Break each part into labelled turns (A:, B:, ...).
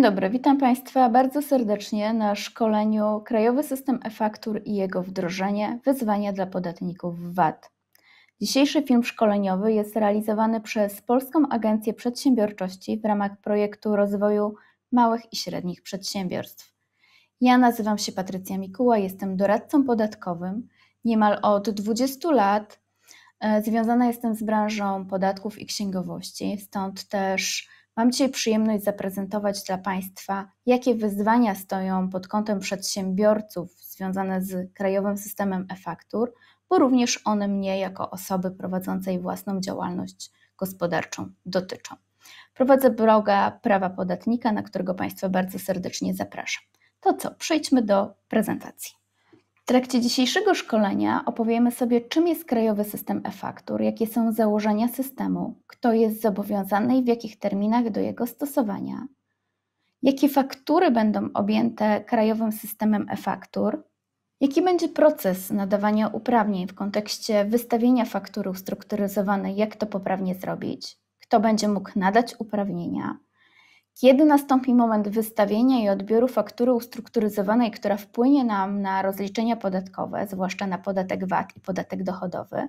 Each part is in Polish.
A: Dzień dobry, witam Państwa bardzo serdecznie na szkoleniu Krajowy System e-Faktur i jego wdrożenie wyzwania dla podatników VAT. Dzisiejszy film szkoleniowy jest realizowany przez Polską Agencję Przedsiębiorczości w ramach projektu rozwoju małych i średnich przedsiębiorstw. Ja nazywam się Patrycja Mikuła, jestem doradcą podatkowym. Niemal od 20 lat e, związana jestem z branżą podatków i księgowości, stąd też Mam dzisiaj przyjemność zaprezentować dla Państwa, jakie wyzwania stoją pod kątem przedsiębiorców związane z krajowym systemem e-faktur, bo również one mnie jako osoby prowadzącej własną działalność gospodarczą dotyczą. Prowadzę bloga Prawa Podatnika, na którego Państwa bardzo serdecznie zapraszam. To co, przejdźmy do prezentacji. W trakcie dzisiejszego szkolenia opowiemy sobie, czym jest Krajowy System e-Faktur, jakie są założenia systemu, kto jest zobowiązany i w jakich terminach do jego stosowania, jakie faktury będą objęte Krajowym Systemem e-Faktur, jaki będzie proces nadawania uprawnień w kontekście wystawienia faktury ustrukturyzowanej, jak to poprawnie zrobić, kto będzie mógł nadać uprawnienia, kiedy nastąpi moment wystawienia i odbioru faktury ustrukturyzowanej, która wpłynie nam na rozliczenia podatkowe, zwłaszcza na podatek VAT i podatek dochodowy?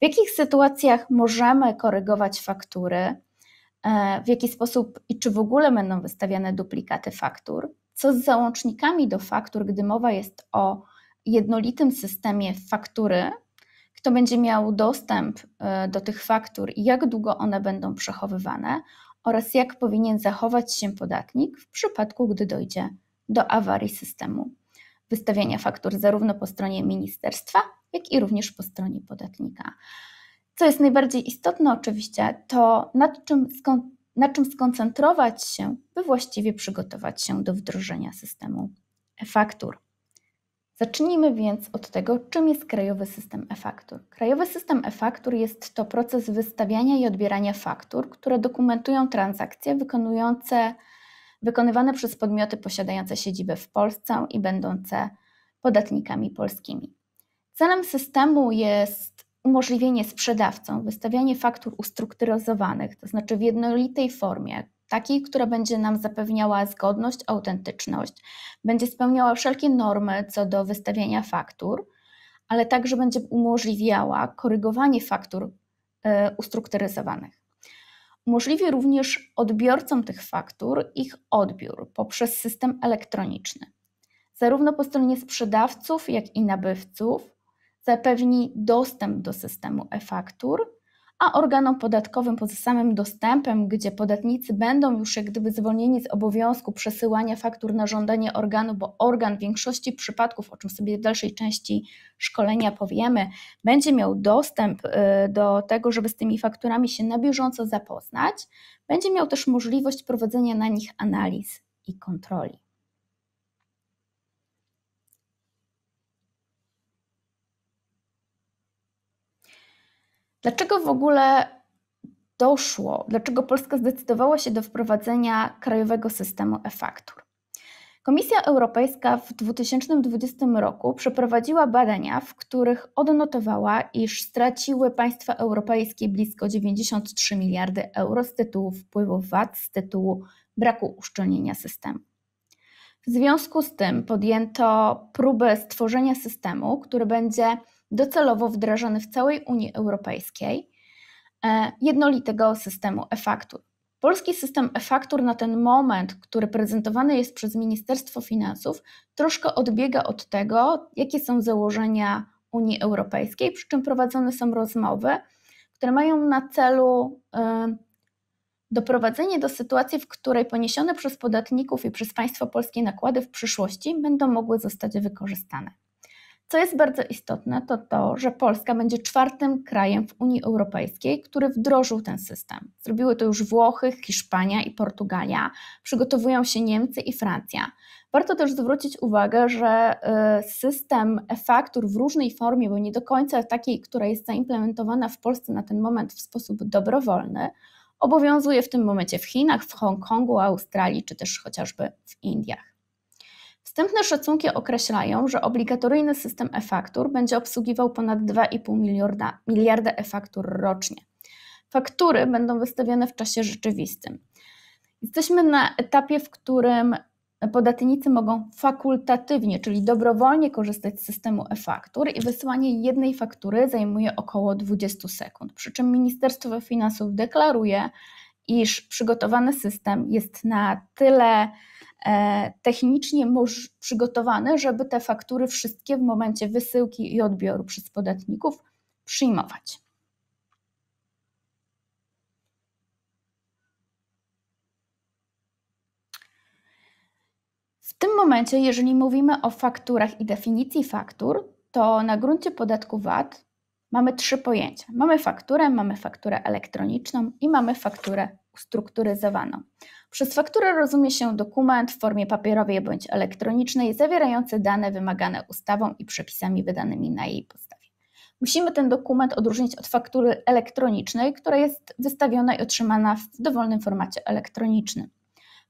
A: W jakich sytuacjach możemy korygować faktury? E, w jaki sposób i czy w ogóle będą wystawiane duplikaty faktur? Co z załącznikami do faktur, gdy mowa jest o jednolitym systemie faktury, kto będzie miał dostęp e, do tych faktur i jak długo one będą przechowywane oraz jak powinien zachować się podatnik w przypadku, gdy dojdzie do awarii systemu wystawiania faktur zarówno po stronie ministerstwa, jak i również po stronie podatnika. Co jest najbardziej istotne, oczywiście, to nad czym, na czym skoncentrować się, by właściwie przygotować się do wdrożenia systemu faktur. Zacznijmy więc od tego, czym jest Krajowy System e-Faktur. Krajowy System e-Faktur jest to proces wystawiania i odbierania faktur, które dokumentują transakcje wykonywane przez podmioty posiadające siedzibę w Polsce i będące podatnikami polskimi. Celem systemu jest umożliwienie sprzedawcom wystawiania faktur ustrukturyzowanych, to znaczy w jednolitej formie, takiej, która będzie nam zapewniała zgodność, autentyczność, będzie spełniała wszelkie normy co do wystawiania faktur, ale także będzie umożliwiała korygowanie faktur e, ustrukturyzowanych. Umożliwi również odbiorcom tych faktur ich odbiór poprzez system elektroniczny. Zarówno po stronie sprzedawców, jak i nabywców zapewni dostęp do systemu e-faktur a organom podatkowym poza samym dostępem, gdzie podatnicy będą już jak gdyby zwolnieni z obowiązku przesyłania faktur na żądanie organu, bo organ w większości przypadków, o czym sobie w dalszej części szkolenia powiemy, będzie miał dostęp y, do tego, żeby z tymi fakturami się na bieżąco zapoznać, będzie miał też możliwość prowadzenia na nich analiz i kontroli. Dlaczego w ogóle doszło, dlaczego Polska zdecydowała się do wprowadzenia krajowego systemu e-faktur? Komisja Europejska w 2020 roku przeprowadziła badania, w których odnotowała, iż straciły państwa europejskie blisko 93 miliardy euro z tytułu wpływów VAT z tytułu braku uszczelnienia systemu. W związku z tym podjęto próbę stworzenia systemu, który będzie docelowo wdrażany w całej Unii Europejskiej e, jednolitego systemu e-faktur. Polski system e-faktur na ten moment, który prezentowany jest przez Ministerstwo Finansów, troszkę odbiega od tego, jakie są założenia Unii Europejskiej, przy czym prowadzone są rozmowy, które mają na celu e, doprowadzenie do sytuacji, w której poniesione przez podatników i przez państwo polskie nakłady w przyszłości będą mogły zostać wykorzystane. Co jest bardzo istotne, to to, że Polska będzie czwartym krajem w Unii Europejskiej, który wdrożył ten system. Zrobiły to już Włochy, Hiszpania i Portugalia, przygotowują się Niemcy i Francja. Warto też zwrócić uwagę, że y, system e-faktur w różnej formie, bo nie do końca takiej, która jest zaimplementowana w Polsce na ten moment w sposób dobrowolny, obowiązuje w tym momencie w Chinach, w Hongkongu, Australii czy też chociażby w Indiach. Wstępne szacunki określają, że obligatoryjny system e-faktur będzie obsługiwał ponad 2,5 miliarda, miliarda e-faktur rocznie. Faktury będą wystawiane w czasie rzeczywistym. Jesteśmy na etapie, w którym podatnicy mogą fakultatywnie, czyli dobrowolnie korzystać z systemu e-faktur i wysyłanie jednej faktury zajmuje około 20 sekund. Przy czym Ministerstwo Finansów deklaruje, iż przygotowany system jest na tyle e, technicznie przygotowany, żeby te faktury wszystkie w momencie wysyłki i odbioru przez podatników przyjmować. W tym momencie, jeżeli mówimy o fakturach i definicji faktur, to na gruncie podatku VAT mamy trzy pojęcia. Mamy fakturę, mamy fakturę elektroniczną i mamy fakturę ustrukturyzowaną. Przez fakturę rozumie się dokument w formie papierowej bądź elektronicznej zawierający dane wymagane ustawą i przepisami wydanymi na jej podstawie. Musimy ten dokument odróżnić od faktury elektronicznej, która jest wystawiona i otrzymana w dowolnym formacie elektronicznym.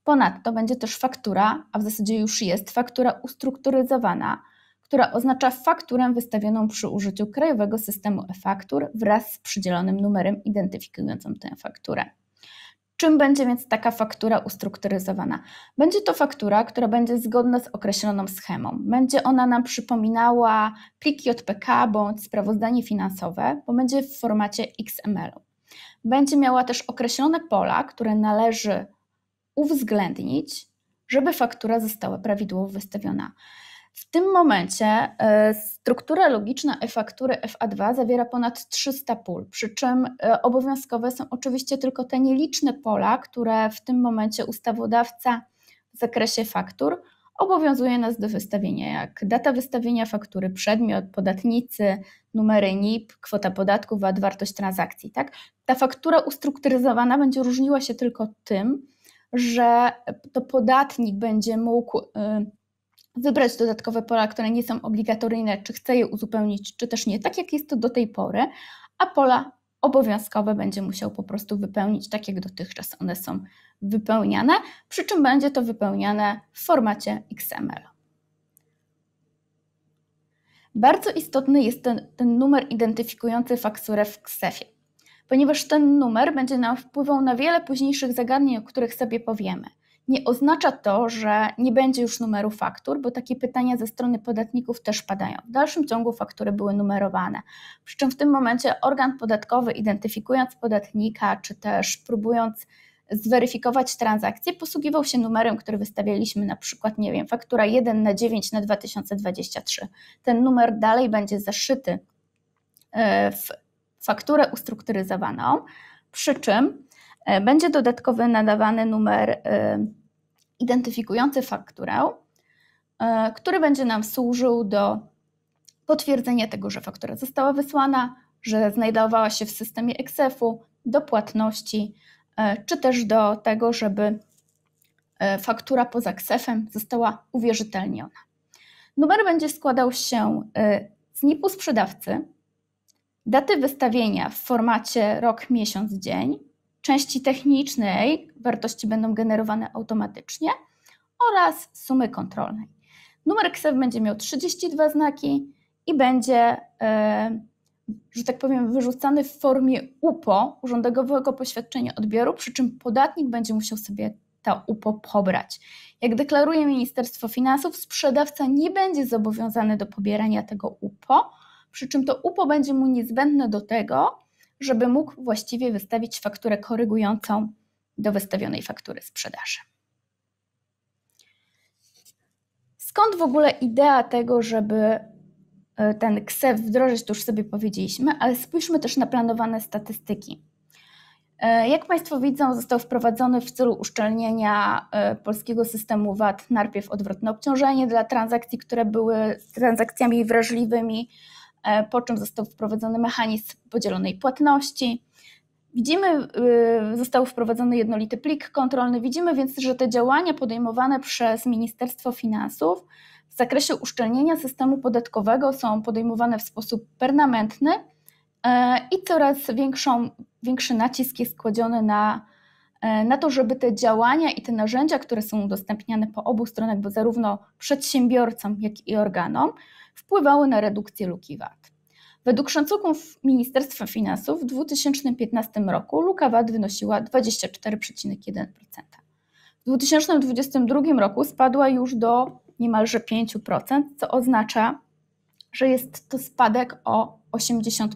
A: Ponadto będzie też faktura, a w zasadzie już jest faktura ustrukturyzowana, która oznacza fakturę wystawioną przy użyciu krajowego systemu e-faktur wraz z przydzielonym numerem identyfikującym tę fakturę. Czym będzie więc taka faktura ustrukturyzowana? Będzie to faktura, która będzie zgodna z określoną schemą. Będzie ona nam przypominała pliki JPK bądź sprawozdanie finansowe, bo będzie w formacie XML. Będzie miała też określone pola, które należy uwzględnić, żeby faktura została prawidłowo wystawiona. W tym momencie e, struktura logiczna e-faktury FA2 zawiera ponad 300 pól, przy czym e, obowiązkowe są oczywiście tylko te nieliczne pola, które w tym momencie ustawodawca w zakresie faktur obowiązuje nas do wystawienia, jak data wystawienia faktury, przedmiot, podatnicy, numery NIP, kwota podatku, VAT, wartość transakcji. Tak? Ta faktura ustrukturyzowana będzie różniła się tylko tym, że to podatnik będzie mógł y, wybrać dodatkowe pola, które nie są obligatoryjne, czy chce je uzupełnić, czy też nie, tak jak jest to do tej pory, a pola obowiązkowe będzie musiał po prostu wypełnić, tak jak dotychczas one są wypełniane, przy czym będzie to wypełniane w formacie XML. Bardzo istotny jest ten, ten numer identyfikujący fakturę w ksefie, ponieważ ten numer będzie nam wpływał na wiele późniejszych zagadnień, o których sobie powiemy – nie oznacza to, że nie będzie już numeru faktur, bo takie pytania ze strony podatników też padają. W dalszym ciągu faktury były numerowane. Przy czym w tym momencie organ podatkowy, identyfikując podatnika, czy też próbując zweryfikować transakcję, posługiwał się numerem, który wystawialiśmy na przykład, nie wiem, faktura 1 na 9 na 2023. Ten numer dalej będzie zaszyty e, w fakturę ustrukturyzowaną, przy czym E, będzie dodatkowy nadawany numer e, identyfikujący fakturę, e, który będzie nam służył do potwierdzenia tego, że faktura została wysłana, że znajdowała się w systemie EXEF-u, do płatności, czy też do tego, żeby faktura poza ksefem została uwierzytelniona. Numer będzie składał się z NIP-u sprzedawcy, daty wystawienia w formacie rok, miesiąc, dzień, części technicznej wartości będą generowane automatycznie oraz sumy kontrolnej. Numer KSEW będzie miał 32 znaki i będzie, e, że tak powiem, wyrzucany w formie UPO, Urzędowego Poświadczenia Odbioru, przy czym podatnik będzie musiał sobie ta UPO pobrać. Jak deklaruje Ministerstwo Finansów, sprzedawca nie będzie zobowiązany do pobierania tego UPO, przy czym to UPO będzie mu niezbędne do tego, żeby mógł właściwie wystawić fakturę korygującą do wystawionej faktury sprzedaży. Skąd w ogóle idea tego, żeby e, ten KSEW wdrożyć, to już sobie powiedzieliśmy, ale spójrzmy też na planowane statystyki. E, jak Państwo widzą, został wprowadzony w celu uszczelnienia e, polskiego systemu VAT najpierw odwrotne obciążenie dla transakcji, które były transakcjami wrażliwymi, E, po czym został wprowadzony mechanizm podzielonej płatności. Widzimy, y, został wprowadzony jednolity plik kontrolny, widzimy więc, że te działania podejmowane przez Ministerstwo Finansów w zakresie uszczelnienia systemu podatkowego są podejmowane w sposób permanentny e, i coraz większą, większy nacisk jest kładziony na, e, na to, żeby te działania i te narzędzia, które są udostępniane po obu stronach, bo zarówno przedsiębiorcom, jak i organom, wpływały na redukcję luki VAT. Według szacunków Ministerstwa Finansów w 2015 roku luka VAT wynosiła 24,1%. W 2022 roku spadła już do niemalże 5%, co oznacza, że jest to spadek o 80%,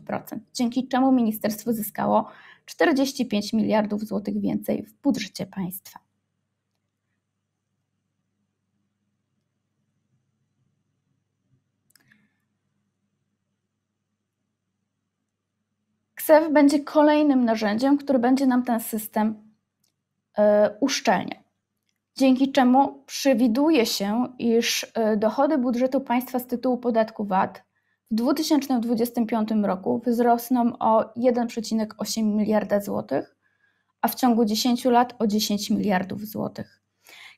A: dzięki czemu ministerstwo zyskało 45 miliardów złotych więcej w budżecie państwa. SEF będzie kolejnym narzędziem, które będzie nam ten system y, uszczelniał. Dzięki czemu przewiduje się, iż e, dochody budżetu państwa z tytułu podatku VAT w 2025 roku wzrosną o 1,8 miliarda złotych, a w ciągu 10 lat o 10 miliardów złotych.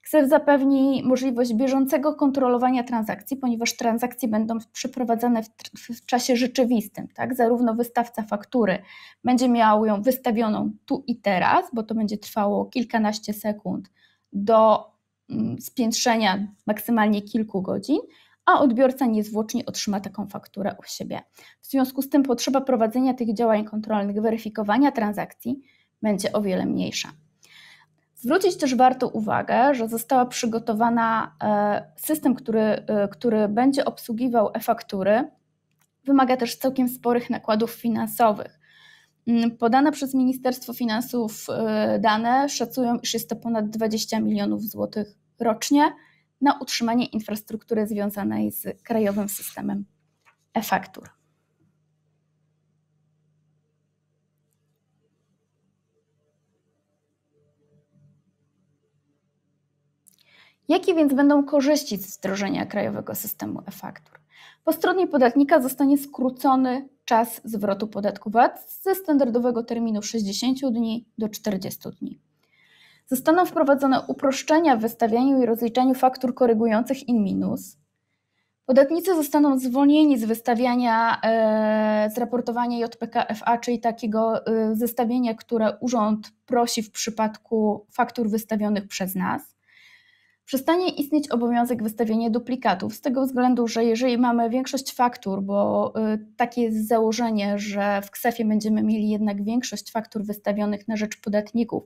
A: KSEF zapewni możliwość bieżącego kontrolowania transakcji, ponieważ transakcje będą przeprowadzane w, w, czasie rzeczywistym. Tak? Zarówno wystawca faktury będzie miał ją wystawioną tu i teraz, bo to będzie trwało kilkanaście sekund do mm, spiętrzenia maksymalnie kilku godzin, a odbiorca niezwłocznie otrzyma taką fakturę u siebie. W związku z tym potrzeba prowadzenia tych działań kontrolnych, weryfikowania transakcji będzie o wiele mniejsza. Zwrócić też warto uwagę, że została przygotowana e, system, który, e, który będzie obsługiwał e-faktury, wymaga też całkiem sporych nakładów finansowych. Mm, podane przez Ministerstwo Finansów e, dane szacują, iż jest to ponad 20 milionów złotych rocznie na utrzymanie infrastruktury związanej z krajowym systemem e-faktur. Jakie więc będą korzyści z wdrożenia krajowego systemu e-faktur? Po stronie podatnika zostanie skrócony czas zwrotu podatku VAT ze standardowego terminu 60 dni do 40 dni. Zostaną wprowadzone uproszczenia w wystawianiu i rozliczaniu faktur korygujących in minus. Podatnicy zostaną zwolnieni z wystawiania, e, z raportowania JPKFA, czyli takiego e, zestawienia, które urząd prosi w przypadku faktur wystawionych przez nas. Przestanie istnieć obowiązek wystawienia duplikatów, z tego względu, że jeżeli mamy większość faktur, bo y, takie jest założenie, że w KSEF-ie będziemy mieli jednak większość faktur wystawionych na rzecz podatników,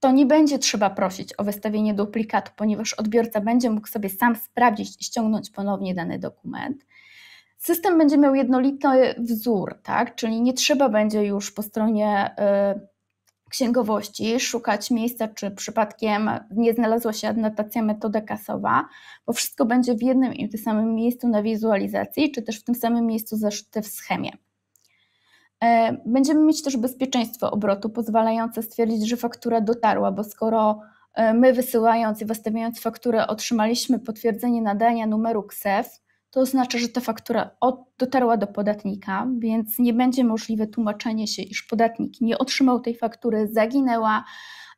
A: to nie będzie trzeba prosić o wystawienie duplikatu, ponieważ odbiorca będzie mógł sobie sam sprawdzić i ściągnąć ponownie dany dokument. System będzie miał jednolity wzór, tak? czyli nie trzeba będzie już po stronie. Yy, księgowości szukać miejsca, czy przypadkiem nie znalazła się adnotacja metoda kasowa, bo wszystko będzie w jednym i tym samym miejscu na wizualizacji, czy też w tym samym miejscu zaszyte w schemie. E, będziemy mieć też bezpieczeństwo obrotu pozwalające stwierdzić, że faktura dotarła, bo skoro e, my wysyłając i wystawiając fakturę otrzymaliśmy potwierdzenie nadania numeru KSEF, to oznacza, że ta faktura od, dotarła do podatnika, więc nie będzie możliwe tłumaczenie się, iż podatnik nie otrzymał tej faktury, zaginęła,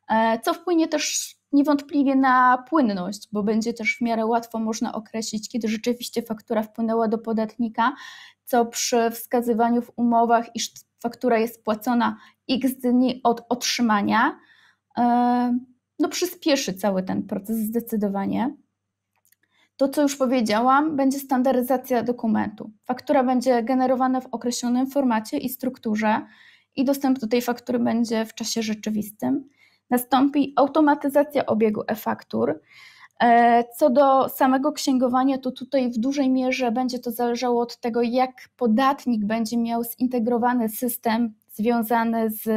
A: e, co wpłynie też niewątpliwie na płynność, bo będzie też w miarę łatwo można określić, kiedy rzeczywiście faktura wpłynęła do podatnika, co przy wskazywaniu w umowach, iż faktura jest płacona x dni od otrzymania, e, no przyspieszy cały ten proces zdecydowanie. To, co już powiedziałam, będzie standaryzacja dokumentu. Faktura będzie generowana w określonym formacie i strukturze i dostęp do tej faktury będzie w czasie rzeczywistym. Nastąpi automatyzacja obiegu e-faktur. E, co do samego księgowania, to tutaj w dużej mierze będzie to zależało od tego, jak podatnik będzie miał zintegrowany system związany z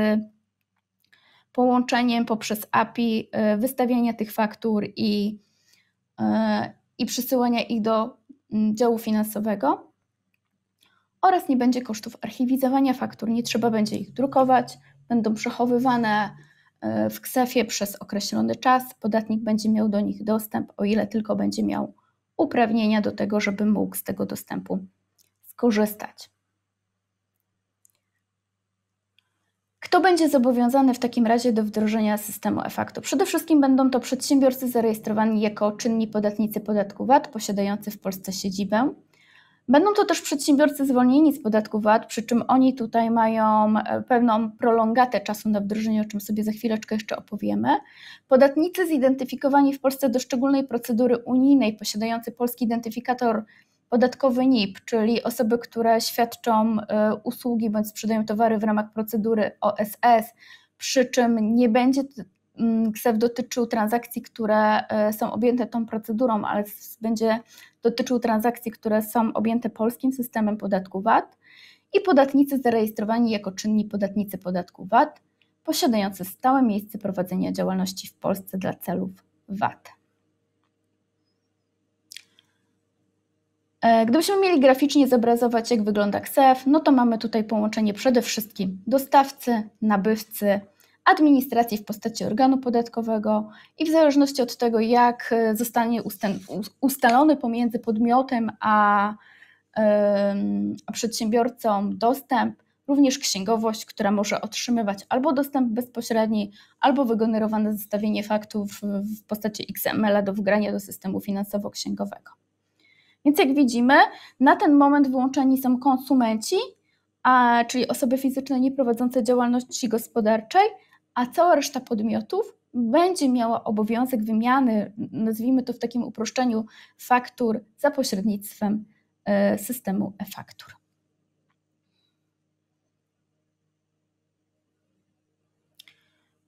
A: połączeniem poprzez API e, wystawiania tych faktur i, e, i przesyłania ich do mm, działu finansowego oraz nie będzie kosztów archiwizowania faktur. Nie trzeba będzie ich drukować, będą przechowywane e, w ksefie przez określony czas. Podatnik będzie miał do nich dostęp, o ile tylko będzie miał uprawnienia do tego, żeby mógł z tego dostępu skorzystać. Kto będzie zobowiązany w takim razie do wdrożenia systemu e-faktu? Przede wszystkim będą to przedsiębiorcy zarejestrowani jako czynni podatnicy podatku VAT, posiadający w Polsce siedzibę. Będą to też przedsiębiorcy zwolnieni z podatku VAT, przy czym oni tutaj mają e, pewną prolongatę czasu na wdrożenie, o czym sobie za chwileczkę jeszcze opowiemy. Podatnicy zidentyfikowani w Polsce do szczególnej procedury unijnej, posiadający polski identyfikator podatkowy NIP, czyli osoby, które świadczą e, usługi bądź sprzedają towary w ramach procedury OSS, przy czym nie będzie KSEF mm, dotyczył transakcji, które e, są objęte tą procedurą, ale będzie dotyczył transakcji, które są objęte polskim systemem podatku VAT i podatnicy zarejestrowani jako czynni podatnicy podatku VAT, posiadający stałe miejsce prowadzenia działalności w Polsce dla celów VAT. E, gdybyśmy mieli graficznie zobrazować, jak wygląda KSEF, no to mamy tutaj połączenie przede wszystkim dostawcy, nabywcy, administracji w postaci organu podatkowego i w zależności od tego, jak e, zostanie ustalony pomiędzy podmiotem a, a przedsiębiorcą dostęp, również księgowość, która może otrzymywać albo dostęp bezpośredni, albo wygenerowane zestawienie faktów w postaci XML-a do wgrania do systemu finansowo-księgowego. Więc jak widzimy, na ten moment wyłączeni są konsumenci, a, czyli osoby fizyczne nieprowadzące działalności gospodarczej, a cała reszta podmiotów będzie miała obowiązek wymiany, nazwijmy to w takim uproszczeniu, faktur za pośrednictwem e, systemu e-faktur.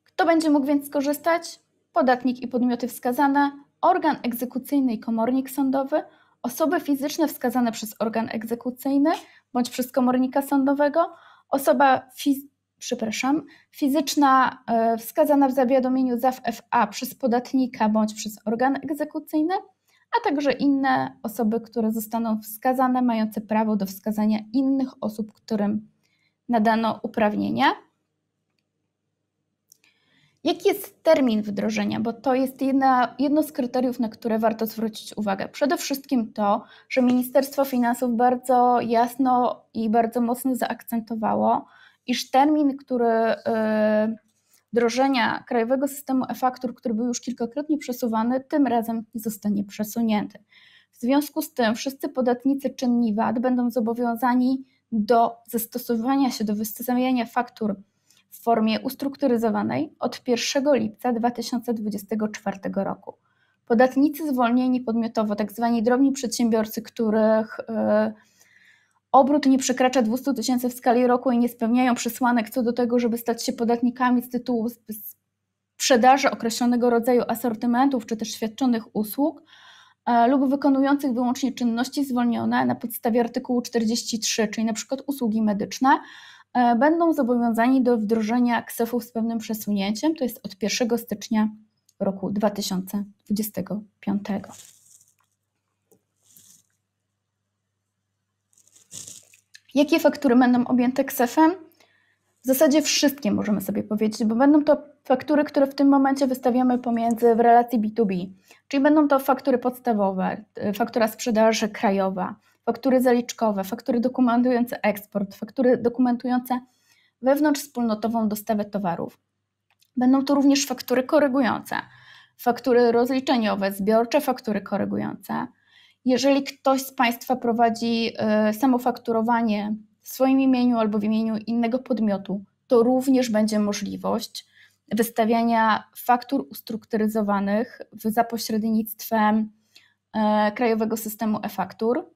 A: Kto będzie mógł więc skorzystać? Podatnik i podmioty wskazane, organ egzekucyjny i komornik sądowy, osoby fizyczne wskazane przez organ egzekucyjny bądź przez komornika sądowego, osoba fiz przepraszam, fizyczna e, wskazana w zawiadomieniu zawf FA przez podatnika bądź przez organ egzekucyjny, a także inne osoby, które zostaną wskazane, mające prawo do wskazania innych osób, którym nadano uprawnienia. Jaki jest termin wdrożenia? Bo to jest jedna, jedno z kryteriów, na które warto zwrócić uwagę. Przede wszystkim to, że Ministerstwo Finansów bardzo jasno i bardzo mocno zaakcentowało, iż termin, który e, wdrożenia krajowego systemu e-faktur, który był już kilkakrotnie przesuwany, tym razem zostanie przesunięty. W związku z tym wszyscy podatnicy czynni VAT będą zobowiązani do zastosowania się do wystawiania faktur w formie ustrukturyzowanej od 1 lipca 2024 roku. Podatnicy zwolnieni podmiotowo, tzw. Tak drobni przedsiębiorcy, których y, obrót nie przekracza 200 tysięcy w skali roku i nie spełniają przesłanek co do tego, żeby stać się podatnikami z tytułu sprzedaży określonego rodzaju asortymentów czy też świadczonych usług, e, lub wykonujących wyłącznie czynności zwolnione na podstawie artykułu 43, czyli na przykład usługi medyczne, E, będą zobowiązani do wdrożenia ksefów z pewnym przesunięciem, to jest od 1 stycznia roku 2025. Jakie faktury będą objęte ksefem? W zasadzie wszystkie możemy sobie powiedzieć, bo będą to faktury, które w tym momencie wystawiamy pomiędzy w relacji B2B, czyli będą to faktury podstawowe, e, faktura sprzedaży krajowa, faktury zaliczkowe, faktury dokumentujące eksport, faktury dokumentujące wewnątrzwspólnotową dostawę towarów. Będą to również faktury korygujące, faktury rozliczeniowe, zbiorcze faktury korygujące. Jeżeli ktoś z Państwa prowadzi y, samofakturowanie w swoim imieniu albo w imieniu innego podmiotu, to również będzie możliwość wystawiania faktur ustrukturyzowanych za pośrednictwem y, Krajowego Systemu e-Faktur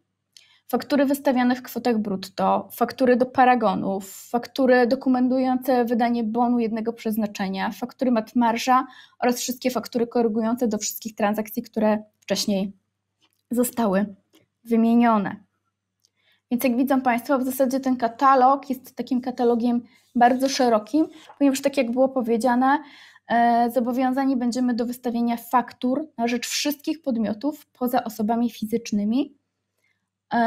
A: faktury wystawiane w kwotach brutto, faktury do paragonów, faktury dokumentujące wydanie bonu jednego przeznaczenia, faktury mat marża oraz wszystkie faktury korygujące do wszystkich transakcji, które wcześniej zostały wymienione. Więc jak widzą Państwo, w zasadzie ten katalog jest takim katalogiem bardzo szerokim, ponieważ tak jak było powiedziane, e, zobowiązani będziemy do wystawienia faktur na rzecz wszystkich podmiotów poza osobami fizycznymi, E,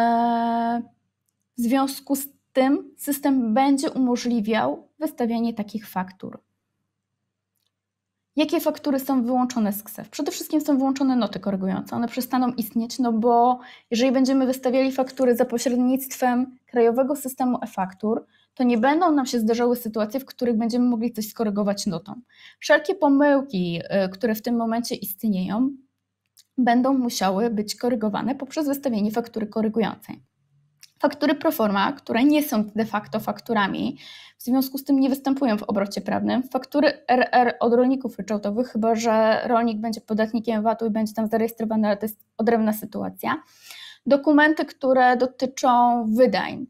A: w związku z tym system będzie umożliwiał wystawianie takich faktur. Jakie faktury są wyłączone z KSEF? Przede wszystkim są wyłączone noty korygujące. One przestaną istnieć, no bo jeżeli będziemy wystawiali faktury za pośrednictwem krajowego systemu e-faktur, to nie będą nam się zdarzały sytuacje, w których będziemy mogli coś skorygować notą. Wszelkie pomyłki, y, które w tym momencie istnieją, będą musiały być korygowane poprzez wystawienie faktury korygującej. Faktury proforma, które nie są de facto fakturami, w związku z tym nie występują w obrocie prawnym. Faktury RR od rolników ryczałtowych, chyba że rolnik będzie podatnikiem VAT-u i będzie tam zarejestrowany, ale to jest odrębna sytuacja. Dokumenty, które dotyczą wydań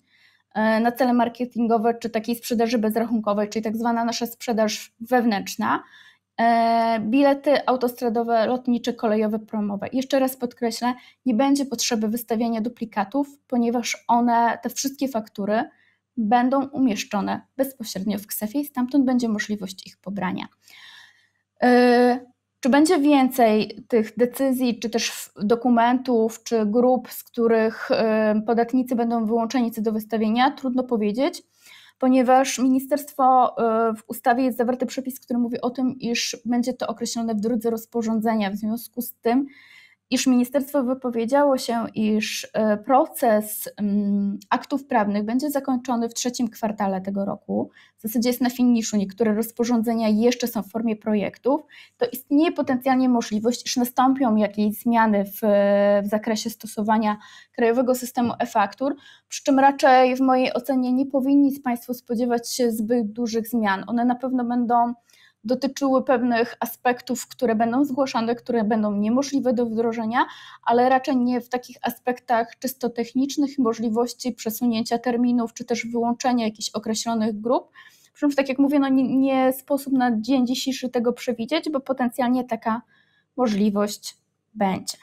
A: e, na cele marketingowe czy takiej sprzedaży bezrachunkowej, czyli tak zwana nasza sprzedaż wewnętrzna E, bilety autostradowe, lotnicze, kolejowe, promowe. Jeszcze raz podkreślę, nie będzie potrzeby wystawiania duplikatów, ponieważ one, te wszystkie faktury będą umieszczone bezpośrednio w ksefie i stamtąd będzie możliwość ich pobrania. E, czy będzie więcej tych decyzji, czy też dokumentów, czy grup, z których e, podatnicy będą wyłączeni co do wystawienia? Trudno powiedzieć ponieważ ministerstwo y, w ustawie jest zawarty przepis, który mówi o tym, iż będzie to określone w drodze rozporządzenia. W związku z tym iż ministerstwo wypowiedziało się, iż e, proces mm, aktów prawnych będzie zakończony w trzecim kwartale tego roku, w zasadzie jest na finiszu, niektóre rozporządzenia jeszcze są w formie projektów, to istnieje potencjalnie możliwość, iż nastąpią jakieś zmiany w, w zakresie stosowania krajowego systemu e-faktur, przy czym raczej w mojej ocenie nie powinni Państwo spodziewać się zbyt dużych zmian. One na pewno będą dotyczyły pewnych aspektów, które będą zgłaszane, które będą niemożliwe do wdrożenia, ale raczej nie w takich aspektach czysto technicznych, możliwości przesunięcia terminów, czy też wyłączenia jakichś określonych grup. Przy czym, tak jak mówię, no nie, nie sposób na dzień dzisiejszy tego przewidzieć, bo potencjalnie taka możliwość będzie.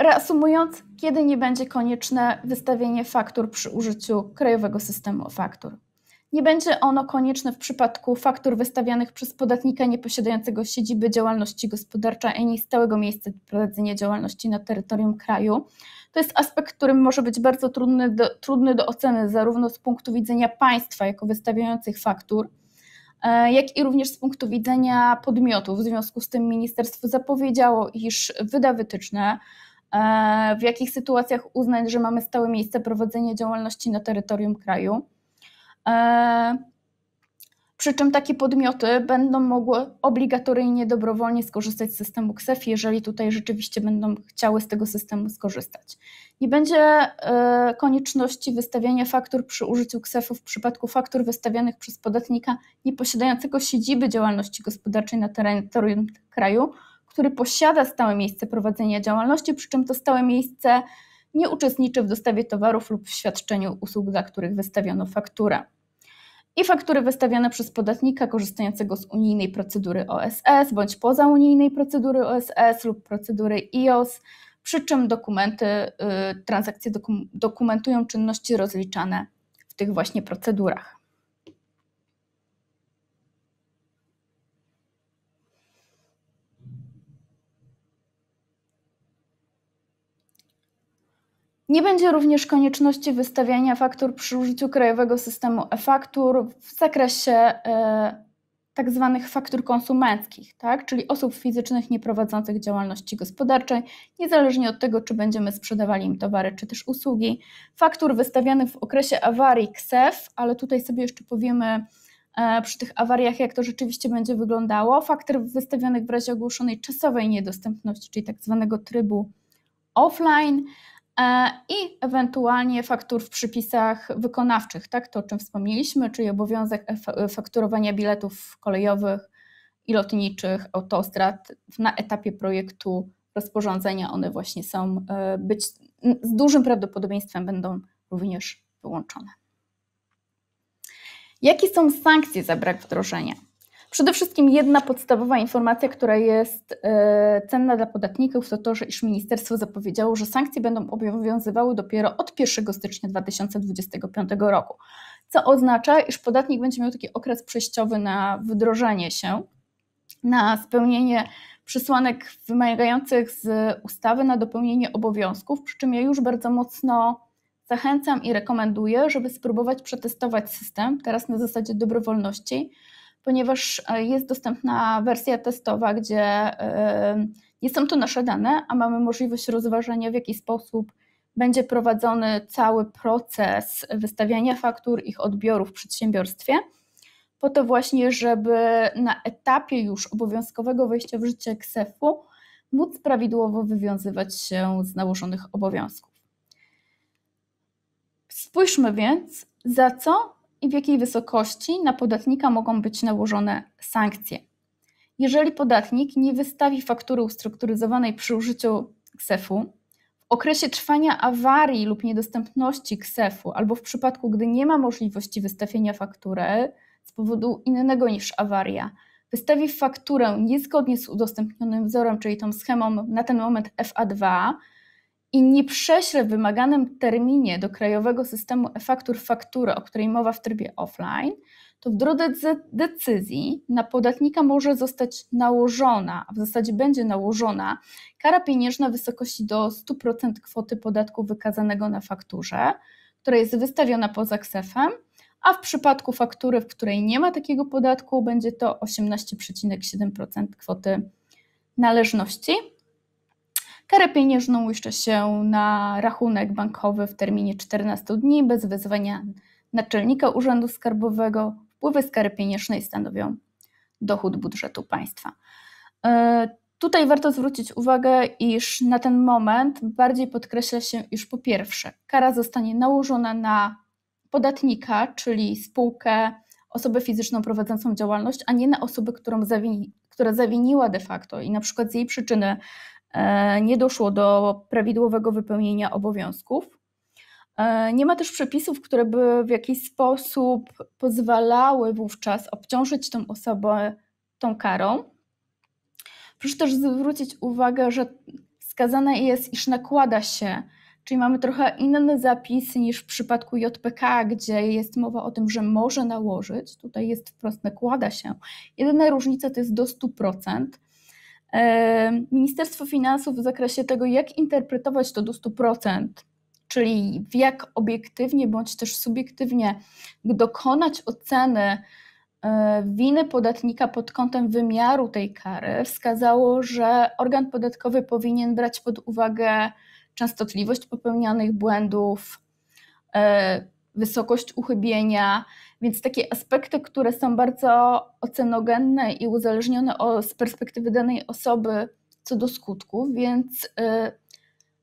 A: Reasumując, kiedy nie będzie konieczne wystawienie faktur przy użyciu Krajowego Systemu Faktur. Nie będzie ono konieczne w przypadku faktur wystawianych przez podatnika nieposiadającego siedziby działalności gospodarczej ani stałego miejsca prowadzenia działalności na terytorium kraju. To jest aspekt, który może być bardzo trudny do, trudny do oceny, zarówno z punktu widzenia państwa jako wystawiających faktur, e, jak i również z punktu widzenia podmiotów. W związku z tym ministerstwo zapowiedziało, iż wyda wytyczne E, w jakich sytuacjach uznać, że mamy stałe miejsce prowadzenia działalności na terytorium kraju. E, przy czym takie podmioty będą mogły obligatoryjnie, dobrowolnie skorzystać z systemu KSEF, jeżeli tutaj rzeczywiście będą chciały z tego systemu skorzystać. Nie będzie e, konieczności wystawiania faktur przy użyciu KSEF-u w przypadku faktur wystawianych przez podatnika nieposiadającego siedziby działalności gospodarczej na terytorium kraju który posiada stałe miejsce prowadzenia działalności, przy czym to stałe miejsce nie uczestniczy w dostawie towarów lub w świadczeniu usług, za których wystawiono fakturę. I faktury wystawiane przez podatnika korzystającego z unijnej procedury OSS bądź poza unijnej procedury OSS lub procedury IOS, przy czym dokumenty, y, transakcje dokumentują czynności rozliczane w tych właśnie procedurach. Nie będzie również konieczności wystawiania faktur przy użyciu krajowego systemu e-faktur w zakresie e, tak zwanych faktur konsumenckich, tak? czyli osób fizycznych nieprowadzących działalności gospodarczej, niezależnie od tego, czy będziemy sprzedawali im towary, czy też usługi. Faktur wystawianych w okresie awarii KSEF, ale tutaj sobie jeszcze powiemy e, przy tych awariach, jak to rzeczywiście będzie wyglądało. Faktur wystawionych w razie ogłoszonej czasowej niedostępności, czyli tak zwanego trybu offline. E, i ewentualnie faktur w przypisach wykonawczych, tak? To o czym wspomnieliśmy, czyli obowiązek e, e, fakturowania biletów kolejowych i lotniczych autostrad na etapie projektu rozporządzenia one właśnie są być z dużym prawdopodobieństwem będą również wyłączone. Jakie są sankcje za brak wdrożenia? Przede wszystkim jedna podstawowa informacja, która jest e, cenna dla podatników, to to, że iż ministerstwo zapowiedziało, że sankcje będą obowiązywały dopiero od 1 stycznia 2025 roku, co oznacza, iż podatnik będzie miał taki okres przejściowy na wdrożenie się, na spełnienie przesłanek wymagających z ustawy, na dopełnienie obowiązków, przy czym ja już bardzo mocno zachęcam i rekomenduję, żeby spróbować przetestować system teraz na zasadzie dobrowolności, ponieważ e, jest dostępna wersja testowa, gdzie e, nie są to nasze dane, a mamy możliwość rozważenia, w jaki sposób będzie prowadzony cały proces wystawiania faktur, ich odbioru w przedsiębiorstwie, po to właśnie, żeby na etapie już obowiązkowego wejścia w życie KSEF-u móc prawidłowo wywiązywać się z nałożonych obowiązków. Spójrzmy więc, za co i w jakiej wysokości na podatnika mogą być nałożone sankcje. Jeżeli podatnik nie wystawi faktury ustrukturyzowanej przy użyciu KSEF-u, w okresie trwania awarii lub niedostępności KSEF-u, albo w przypadku, gdy nie ma możliwości wystawienia faktury z powodu innego niż awaria, wystawi fakturę niezgodnie z udostępnionym wzorem, czyli tą schemą na ten moment FA2, i nie prześle w wymaganym terminie do krajowego systemu e-faktur faktury, o której mowa w trybie offline, to w drodze decyzji na podatnika może zostać nałożona, a w zasadzie będzie nałożona kara pieniężna w wysokości do 100% kwoty podatku wykazanego na fakturze, która jest wystawiona poza ksefem, a w przypadku faktury, w której nie ma takiego podatku, będzie to 18,7% kwoty należności Karę pieniężną uiszcza się na rachunek bankowy w terminie 14 dni bez wezwania naczelnika Urzędu Skarbowego. Wpływy z kary pieniężnej stanowią dochód budżetu państwa. E, tutaj warto zwrócić uwagę, iż na ten moment bardziej podkreśla się, iż po pierwsze, kara zostanie nałożona na podatnika, czyli spółkę, osobę fizyczną prowadzącą działalność, a nie na osobę, którą zawini, która zawiniła de facto i na przykład z jej przyczyny E, nie doszło do prawidłowego wypełnienia obowiązków. E, nie ma też przepisów, które by w jakiś sposób pozwalały wówczas obciążyć tą osobę tą karą. Proszę też zwrócić uwagę, że wskazane jest, iż nakłada się, czyli mamy trochę inny zapis niż w przypadku JPK, gdzie jest mowa o tym, że może nałożyć. Tutaj jest wprost nakłada się. Jedyna różnica to jest do 100%. Ministerstwo Finansów w zakresie tego, jak interpretować to do 100%, czyli jak obiektywnie bądź też subiektywnie dokonać oceny e, winy podatnika pod kątem wymiaru tej kary, wskazało, że organ podatkowy powinien brać pod uwagę częstotliwość popełnianych błędów, e, wysokość uchybienia, więc takie aspekty, które są bardzo ocenogenne i uzależnione z perspektywy danej osoby co do skutków, więc y,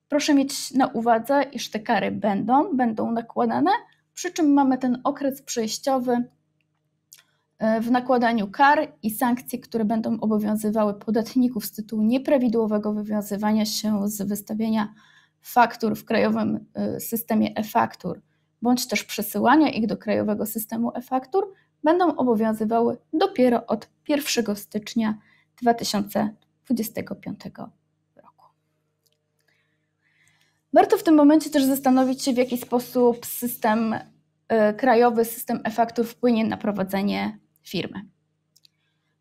A: proszę mieć na uwadze, iż te kary będą, będą nakładane, przy czym mamy ten okres przejściowy y, w nakładaniu kar i sankcji, które będą obowiązywały podatników z tytułu nieprawidłowego wywiązywania się z wystawienia faktur w krajowym y, systemie e-faktur bądź też przesyłania ich do krajowego systemu e-faktur będą obowiązywały dopiero od 1 stycznia 2025 roku. Warto w tym momencie też zastanowić się, w jaki sposób system y, krajowy, system e-faktur wpłynie na prowadzenie firmy.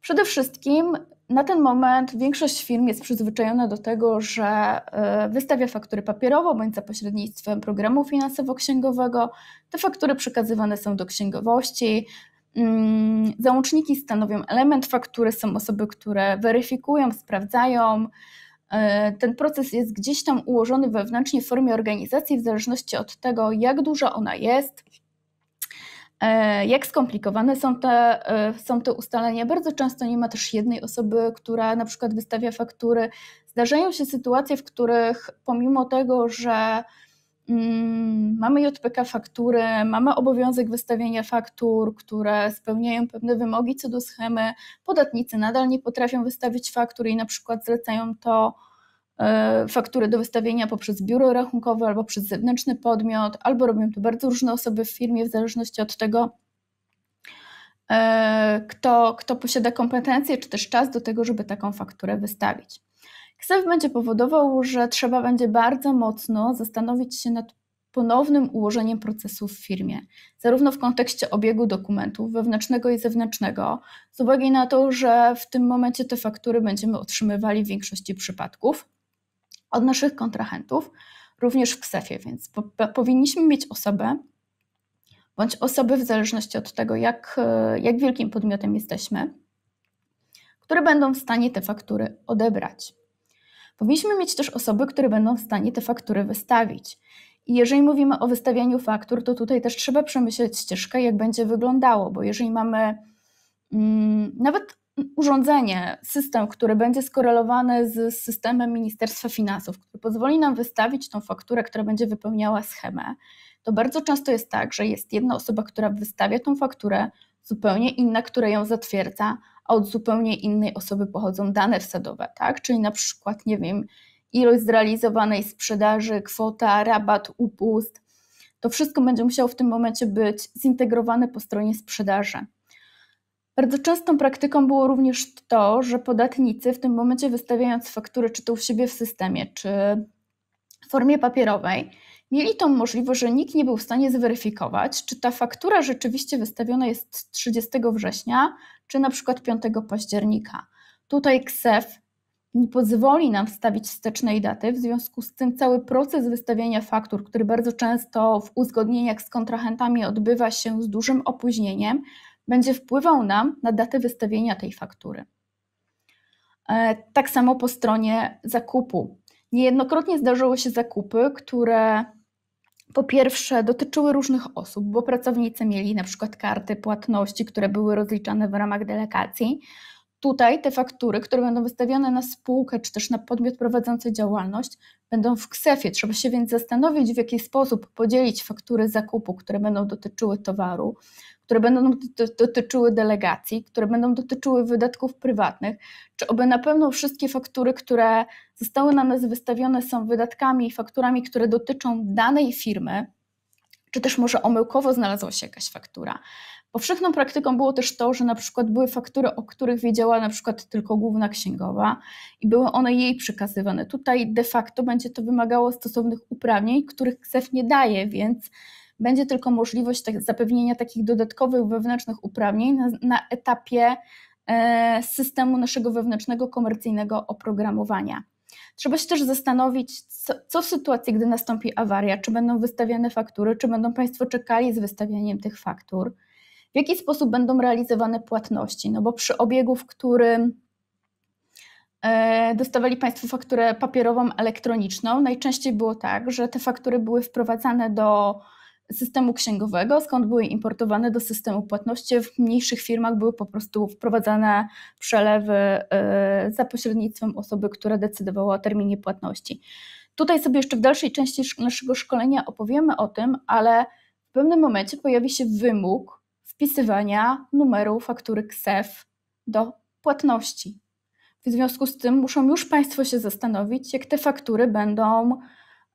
A: Przede wszystkim na ten moment większość firm jest przyzwyczajona do tego, że e, wystawia faktury papierowo bądź za pośrednictwem programu finansowo-księgowego. Te faktury przekazywane są do księgowości. Mm, załączniki stanowią element faktury, są osoby, które weryfikują, sprawdzają. E, ten proces jest gdzieś tam ułożony wewnętrznie w formie organizacji, w zależności od tego, jak duża ona jest, E, jak skomplikowane są te, e, są te ustalenia. Bardzo często nie ma też jednej osoby, która na przykład wystawia faktury. Zdarzają się sytuacje, w których pomimo tego, że mm, mamy JPK faktury, mamy obowiązek wystawienia faktur, które spełniają pewne wymogi co do schemy, podatnicy nadal nie potrafią wystawić faktur i na przykład zlecają to E, faktury do wystawienia poprzez biuro rachunkowe albo przez zewnętrzny podmiot, albo robią to bardzo różne osoby w firmie, w zależności od tego, e, kto, kto posiada kompetencje czy też czas do tego, żeby taką fakturę wystawić. KSEF będzie powodował, że trzeba będzie bardzo mocno zastanowić się nad ponownym ułożeniem procesu w firmie, zarówno w kontekście obiegu dokumentów wewnętrznego i zewnętrznego, z uwagi na to, że w tym momencie te faktury będziemy otrzymywali w większości przypadków, od naszych kontrahentów, również w ksefie, więc po, po, powinniśmy mieć osobę, bądź osoby w zależności od tego, jak, e, jak wielkim podmiotem jesteśmy, które będą w stanie te faktury odebrać. Powinniśmy mieć też osoby, które będą w stanie te faktury wystawić. I jeżeli mówimy o wystawianiu faktur, to tutaj też trzeba przemyśleć ścieżkę, jak będzie wyglądało, bo jeżeli mamy mm, nawet urządzenie, system, który będzie skorelowany z systemem Ministerstwa Finansów, który pozwoli nam wystawić tą fakturę, która będzie wypełniała schemę, to bardzo często jest tak, że jest jedna osoba, która wystawia tą fakturę, zupełnie inna, która ją zatwierdza, a od zupełnie innej osoby pochodzą dane wsadowe, tak? Czyli na przykład, nie wiem, ilość zrealizowanej sprzedaży, kwota, rabat, upust. To wszystko będzie musiało w tym momencie być zintegrowane po stronie sprzedaży. Bardzo częstą praktyką było również to, że podatnicy w tym momencie wystawiając faktury, czy to u siebie w systemie, czy w formie papierowej, mieli tą możliwość, że nikt nie był w stanie zweryfikować, czy ta faktura rzeczywiście wystawiona jest 30 września, czy na przykład 5 października. Tutaj KSEF nie pozwoli nam wstawić wstecznej daty, w związku z tym cały proces wystawiania faktur, który bardzo często w uzgodnieniach z kontrahentami odbywa się z dużym opóźnieniem, będzie wpływał nam na datę wystawienia tej faktury. E, tak samo po stronie zakupu. Niejednokrotnie zdarzyły się zakupy, które po pierwsze dotyczyły różnych osób, bo pracownicy mieli na przykład karty płatności, które były rozliczane w ramach delegacji. Tutaj te faktury, które będą wystawione na spółkę czy też na podmiot prowadzący działalność, będą w ksefie. Trzeba się więc zastanowić, w jaki sposób podzielić faktury zakupu, które będą dotyczyły towaru, które będą dotyczyły delegacji, które będą dotyczyły wydatków prywatnych, czy oby na pewno wszystkie faktury, które zostały na nas wystawione, są wydatkami i fakturami, które dotyczą danej firmy, czy też może omyłkowo znalazła się jakaś faktura. Powszechną praktyką było też to, że na przykład były faktury, o których wiedziała na przykład tylko główna księgowa i były one jej przekazywane. Tutaj de facto będzie to wymagało stosownych uprawnień, których KSEF nie daje, więc będzie tylko możliwość tak, zapewnienia takich dodatkowych wewnętrznych uprawnień na, na etapie e, systemu naszego wewnętrznego komercyjnego oprogramowania. Trzeba się też zastanowić, co, co, w sytuacji, gdy nastąpi awaria, czy będą wystawiane faktury, czy będą Państwo czekali z wystawianiem tych faktur, w jaki sposób będą realizowane płatności, no bo przy obiegu, w którym e, dostawali Państwo fakturę papierową, elektroniczną, najczęściej było tak, że te faktury były wprowadzane do systemu księgowego, skąd były importowane do systemu płatności. W mniejszych firmach były po prostu wprowadzane przelewy e, za pośrednictwem osoby, która decydowała o terminie płatności. Tutaj sobie jeszcze w dalszej części naszego szkolenia opowiemy o tym, ale w pewnym momencie pojawi się wymóg wpisywania numeru faktury KSEF do płatności. W związku z tym muszą już Państwo się zastanowić, jak te faktury będą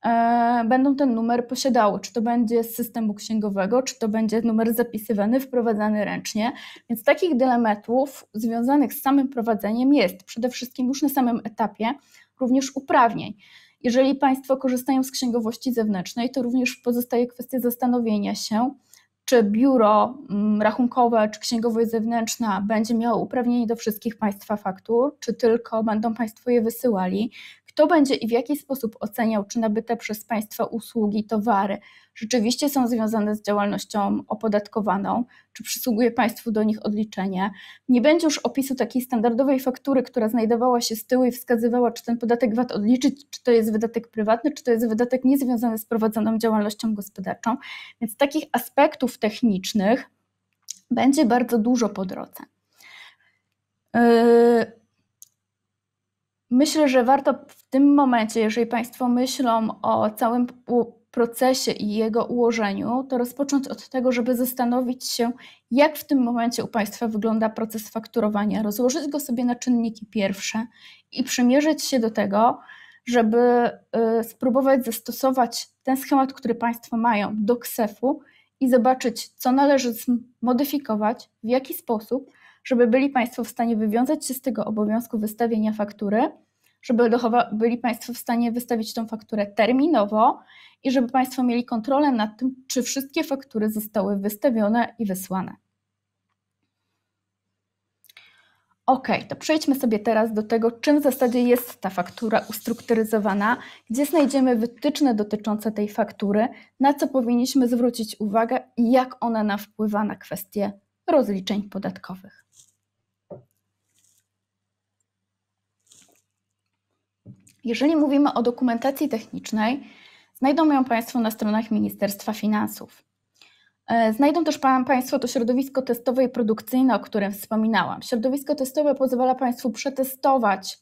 A: E, będą ten numer posiadały. Czy to będzie z systemu księgowego, czy to będzie numer zapisywany, wprowadzany ręcznie. Więc takich dylematów związanych z samym prowadzeniem jest przede wszystkim już na samym etapie również uprawnień. Jeżeli Państwo korzystają z księgowości zewnętrznej, to również pozostaje kwestia zastanowienia się, czy biuro mm, rachunkowe, czy księgowość zewnętrzna będzie miało uprawnienie do wszystkich Państwa faktur, czy tylko będą Państwo je wysyłali kto będzie i w jaki sposób oceniał, czy nabyte przez państwa usługi, towary rzeczywiście są związane z działalnością opodatkowaną, czy przysługuje państwu do nich odliczenie. Nie będzie już opisu takiej standardowej faktury, która znajdowała się z tyłu i wskazywała, czy ten podatek VAT odliczyć, czy to jest wydatek prywatny, czy to jest wydatek niezwiązany z prowadzoną działalnością gospodarczą. Więc takich aspektów technicznych będzie bardzo dużo po drodze. Yy, Myślę, że warto w tym momencie, jeżeli Państwo myślą o całym procesie i jego ułożeniu, to rozpocząć od tego, żeby zastanowić się, jak w tym momencie u Państwa wygląda proces fakturowania, rozłożyć go sobie na czynniki pierwsze i przymierzyć się do tego, żeby y, spróbować zastosować ten schemat, który Państwo mają do KSEF-u i zobaczyć, co należy zmodyfikować, w jaki sposób, żeby byli Państwo w stanie wywiązać się z tego obowiązku wystawienia faktury, żeby byli Państwo w stanie wystawić tą fakturę terminowo i żeby Państwo mieli kontrolę nad tym, czy wszystkie faktury zostały wystawione i wysłane. Ok, to przejdźmy sobie teraz do tego, czym w zasadzie jest ta faktura ustrukturyzowana, gdzie znajdziemy wytyczne dotyczące tej faktury, na co powinniśmy zwrócić uwagę i jak ona wpływa na kwestie rozliczeń podatkowych. Jeżeli mówimy o dokumentacji technicznej, znajdą ją Państwo na stronach Ministerstwa Finansów. E, znajdą też Państwo to środowisko testowe i produkcyjne, o którym wspominałam. Środowisko testowe pozwala Państwu przetestować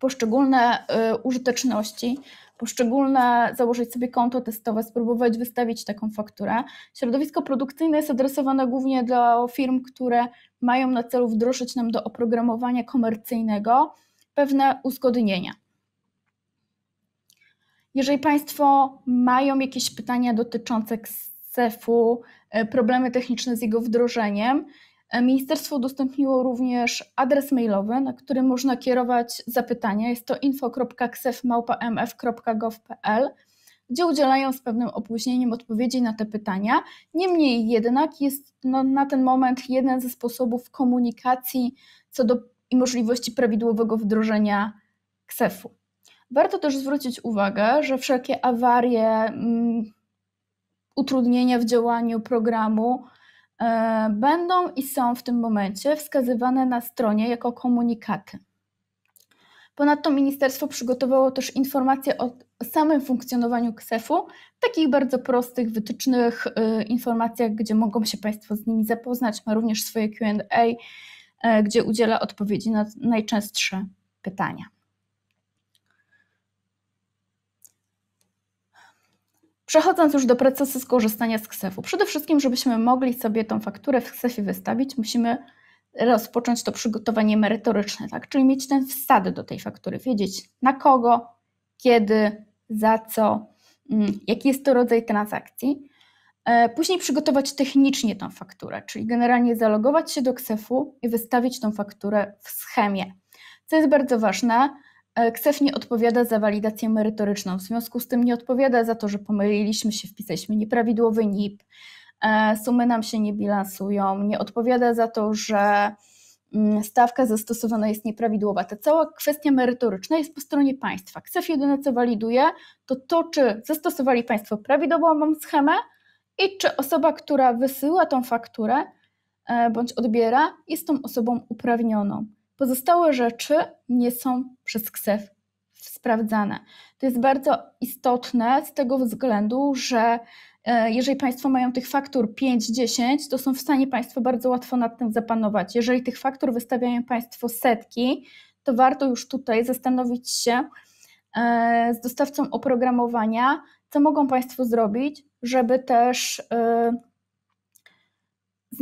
A: poszczególne e, użyteczności, poszczególne, założyć sobie konto testowe, spróbować wystawić taką fakturę. Środowisko produkcyjne jest adresowane głównie do firm, które mają na celu wdrożyć nam do oprogramowania komercyjnego pewne uzgodnienia. Jeżeli Państwo mają jakieś pytania dotyczące ksef u e, problemy techniczne z jego wdrożeniem, e, Ministerstwo udostępniło również adres mailowy, na który można kierować zapytania. Jest to info.ksef.mf.gov.pl, gdzie udzielają z pewnym opóźnieniem odpowiedzi na te pytania. Niemniej jednak jest no, na ten moment jeden ze sposobów komunikacji co do i możliwości prawidłowego wdrożenia KSEF-u. Warto też zwrócić uwagę, że wszelkie awarie, mm, utrudnienia w działaniu programu e, będą i są w tym momencie wskazywane na stronie jako komunikaty. Ponadto ministerstwo przygotowało też informacje o samym funkcjonowaniu KSEF-u, takich bardzo prostych, wytycznych e, informacjach, gdzie mogą się Państwo z nimi zapoznać. Ma również swoje QA, e, gdzie udziela odpowiedzi na najczęstsze pytania. Przechodząc już do procesu skorzystania z ksefu. Przede wszystkim, żebyśmy mogli sobie tą fakturę w ksefie wystawić, musimy rozpocząć to przygotowanie merytoryczne, tak? czyli mieć ten wsad do tej faktury, wiedzieć na kogo, kiedy, za co, mm, jaki jest to rodzaj transakcji. E, później przygotować technicznie tą fakturę, czyli generalnie zalogować się do ksefu i wystawić tą fakturę w schemie. Co jest bardzo ważne, E, KSEF nie odpowiada za walidację merytoryczną, w związku z tym nie odpowiada za to, że pomyliliśmy się, wpisaliśmy nieprawidłowy NIP, e, sumy nam się nie bilansują, nie odpowiada za to, że mm, stawka zastosowana jest nieprawidłowa. Ta cała kwestia merytoryczna jest po stronie państwa. KSEF jedyne co waliduje to to, czy zastosowali państwo prawidłową schemę i czy osoba, która wysyła tą fakturę e, bądź odbiera, jest tą osobą uprawnioną. Pozostałe rzeczy nie są przez KSEF sprawdzane. To jest bardzo istotne z tego względu, że e, jeżeli Państwo mają tych faktur 5-10, to są w stanie Państwo bardzo łatwo nad tym zapanować. Jeżeli tych faktur wystawiają Państwo setki, to warto już tutaj zastanowić się e, z dostawcą oprogramowania, co mogą Państwo zrobić, żeby też e,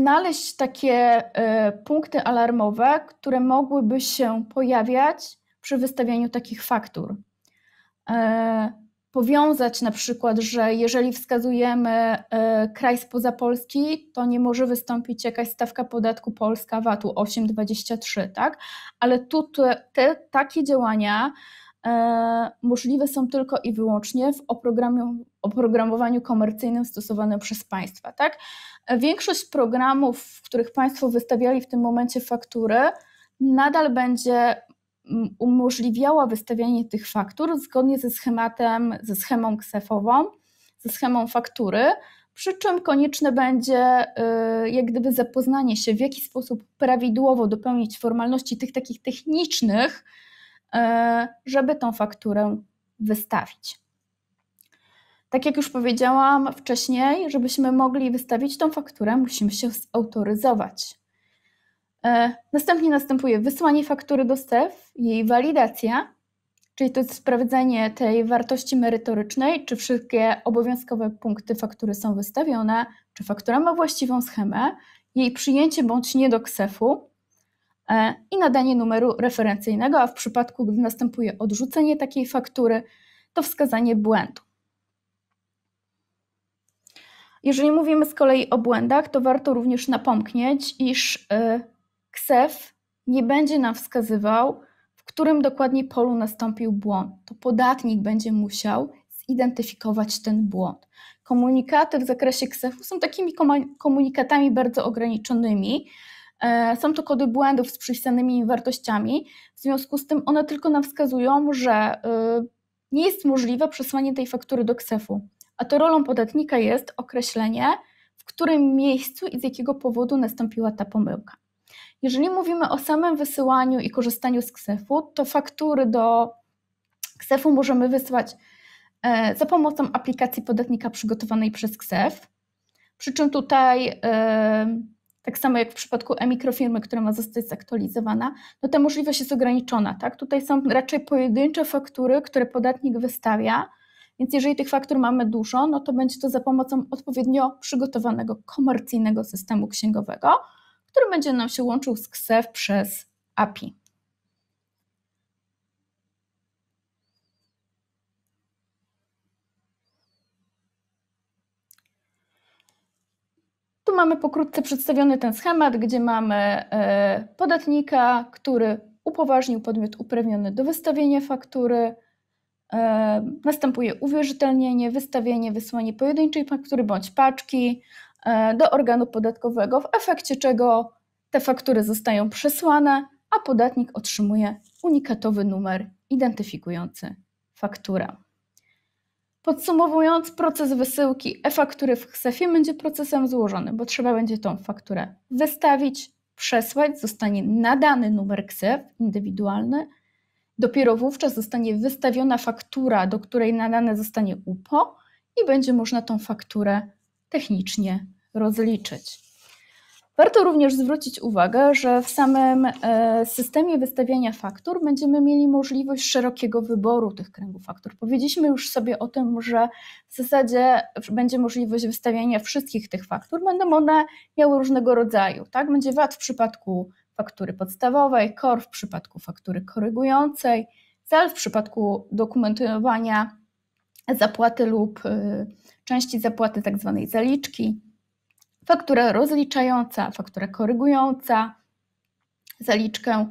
A: znaleźć takie e, punkty alarmowe, które mogłyby się pojawiać przy wystawianiu takich faktur. E, powiązać na przykład, że jeżeli wskazujemy e, kraj spoza Polski, to nie może wystąpić jakaś stawka podatku Polska VAT-u 8,23, tak? Ale tu te, te takie działania możliwe są tylko i wyłącznie w, oprogramu, oprogramowaniu komercyjnym stosowane przez państwa. Tak? Większość programów, w których państwo wystawiali w tym momencie faktury, nadal będzie mm, umożliwiała wystawianie tych faktur zgodnie ze schematem, ze schemą ksefową, ze schemą faktury, przy czym konieczne będzie y, jak gdyby zapoznanie się, w jaki sposób prawidłowo dopełnić formalności tych takich technicznych, y, żeby tą fakturę wystawić. Tak jak już powiedziałam wcześniej, żebyśmy mogli wystawić tą fakturę, musimy się zautoryzować. E, następnie następuje wysłanie faktury do SEF, jej walidacja, czyli to jest sprawdzenie tej wartości merytorycznej, czy wszystkie obowiązkowe punkty faktury są wystawione, czy faktura ma właściwą schemę, jej przyjęcie bądź nie do KSEF-u e, i nadanie numeru referencyjnego, a w przypadku, gdy następuje odrzucenie takiej faktury, to wskazanie błędu. Jeżeli mówimy z kolei o błędach, to warto również napomknieć, iż y, KSEF nie będzie nam wskazywał, w którym dokładnie polu nastąpił błąd. To podatnik będzie musiał zidentyfikować ten błąd. Komunikaty w zakresie KSEF-u są takimi komunikatami bardzo ograniczonymi. E, są to kody błędów z przypisanymi wartościami, w związku z tym one tylko nam wskazują, że y, nie jest możliwe przesłanie tej faktury do KSEF-u a to rolą podatnika jest określenie, w którym miejscu i z jakiego powodu nastąpiła ta pomyłka. Jeżeli mówimy o samym wysyłaniu i korzystaniu z KSEF-u, to faktury do KSEF-u możemy wysłać e, za pomocą aplikacji podatnika przygotowanej przez KSEF. Przy czym tutaj, e, tak samo jak w przypadku e-mikrofirmy, która ma zostać zaktualizowana, no ta możliwość jest ograniczona. Tak? Tutaj są raczej pojedyncze faktury, które podatnik wystawia więc jeżeli tych faktur mamy dużo, no to będzie to za pomocą odpowiednio przygotowanego komercyjnego systemu księgowego, który będzie nam się łączył z KSEF przez API. Tu mamy pokrótce przedstawiony ten schemat, gdzie mamy e, podatnika, który upoważnił podmiot uprawniony do wystawienia faktury, E, następuje uwierzytelnienie, wystawienie, wysłanie pojedynczej faktury bądź paczki e, do organu podatkowego, w efekcie czego te faktury zostają przesłane, a podatnik otrzymuje unikatowy numer identyfikujący fakturę. Podsumowując, proces wysyłki e-faktury w KSEFie będzie procesem złożonym, bo trzeba będzie tą fakturę wystawić, przesłać, zostanie nadany numer XEF indywidualny, Dopiero wówczas zostanie wystawiona faktura, do której nadane zostanie UPO i będzie można tą fakturę technicznie rozliczyć. Warto również zwrócić uwagę, że w samym e, systemie wystawiania faktur będziemy mieli możliwość szerokiego wyboru tych kręgów faktur. Powiedzieliśmy już sobie o tym, że w zasadzie będzie możliwość wystawiania wszystkich tych faktur. Będą one miały różnego rodzaju. Tak? Będzie VAT w przypadku faktury podstawowej, KOR w przypadku faktury korygującej, cel w przypadku dokumentowania zapłaty lub y, części zapłaty tzw. Tak zaliczki, faktura rozliczająca, faktura korygująca, zaliczkę,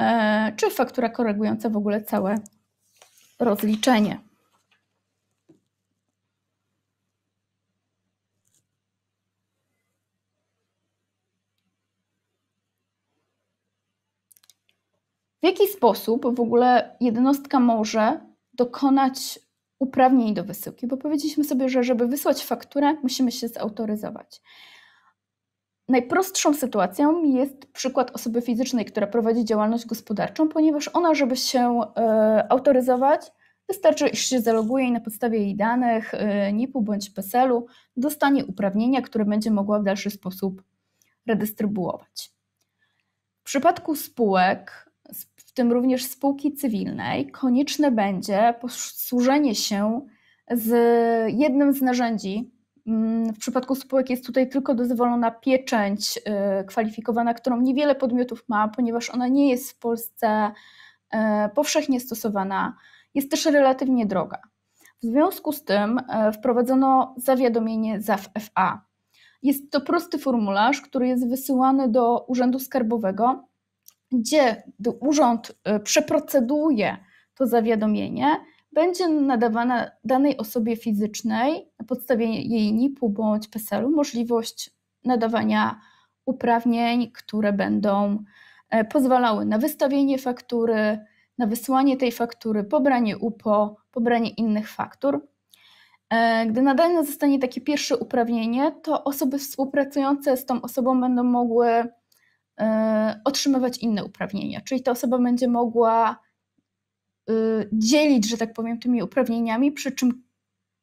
A: e, czy faktura korygująca w ogóle całe rozliczenie. W jaki sposób w ogóle jednostka może dokonać uprawnień do wysyłki? Bo powiedzieliśmy sobie, że żeby wysłać fakturę, musimy się zautoryzować. Najprostszą sytuacją jest przykład osoby fizycznej, która prowadzi działalność gospodarczą, ponieważ ona, żeby się y, autoryzować, wystarczy, iż się zaloguje i na podstawie jej danych, y, NIP-u bądź PESEL-u dostanie uprawnienia, które będzie mogła w dalszy sposób redystrybuować. W przypadku spółek w tym również spółki cywilnej, konieczne będzie posłużenie się z jednym z narzędzi. Mm, w przypadku spółek jest tutaj tylko dozwolona pieczęć y, kwalifikowana, którą niewiele podmiotów ma, ponieważ ona nie jest w Polsce y, powszechnie stosowana, jest też relatywnie droga. W związku z tym y, wprowadzono zawiadomienie ZAF-FA. Jest to prosty formularz, który jest wysyłany do Urzędu Skarbowego gdzie urząd y, przeproceduje to zawiadomienie, będzie nadawana danej osobie fizycznej na podstawie jej NIP-u bądź PESEL-u możliwość nadawania uprawnień, które będą e, pozwalały na wystawienie faktury, na wysłanie tej faktury, pobranie UPO, pobranie innych faktur. E, gdy nadane zostanie takie pierwsze uprawnienie, to osoby współpracujące z tą osobą będą mogły E, otrzymywać inne uprawnienia. Czyli ta osoba będzie mogła y, dzielić, że tak powiem, tymi uprawnieniami, przy czym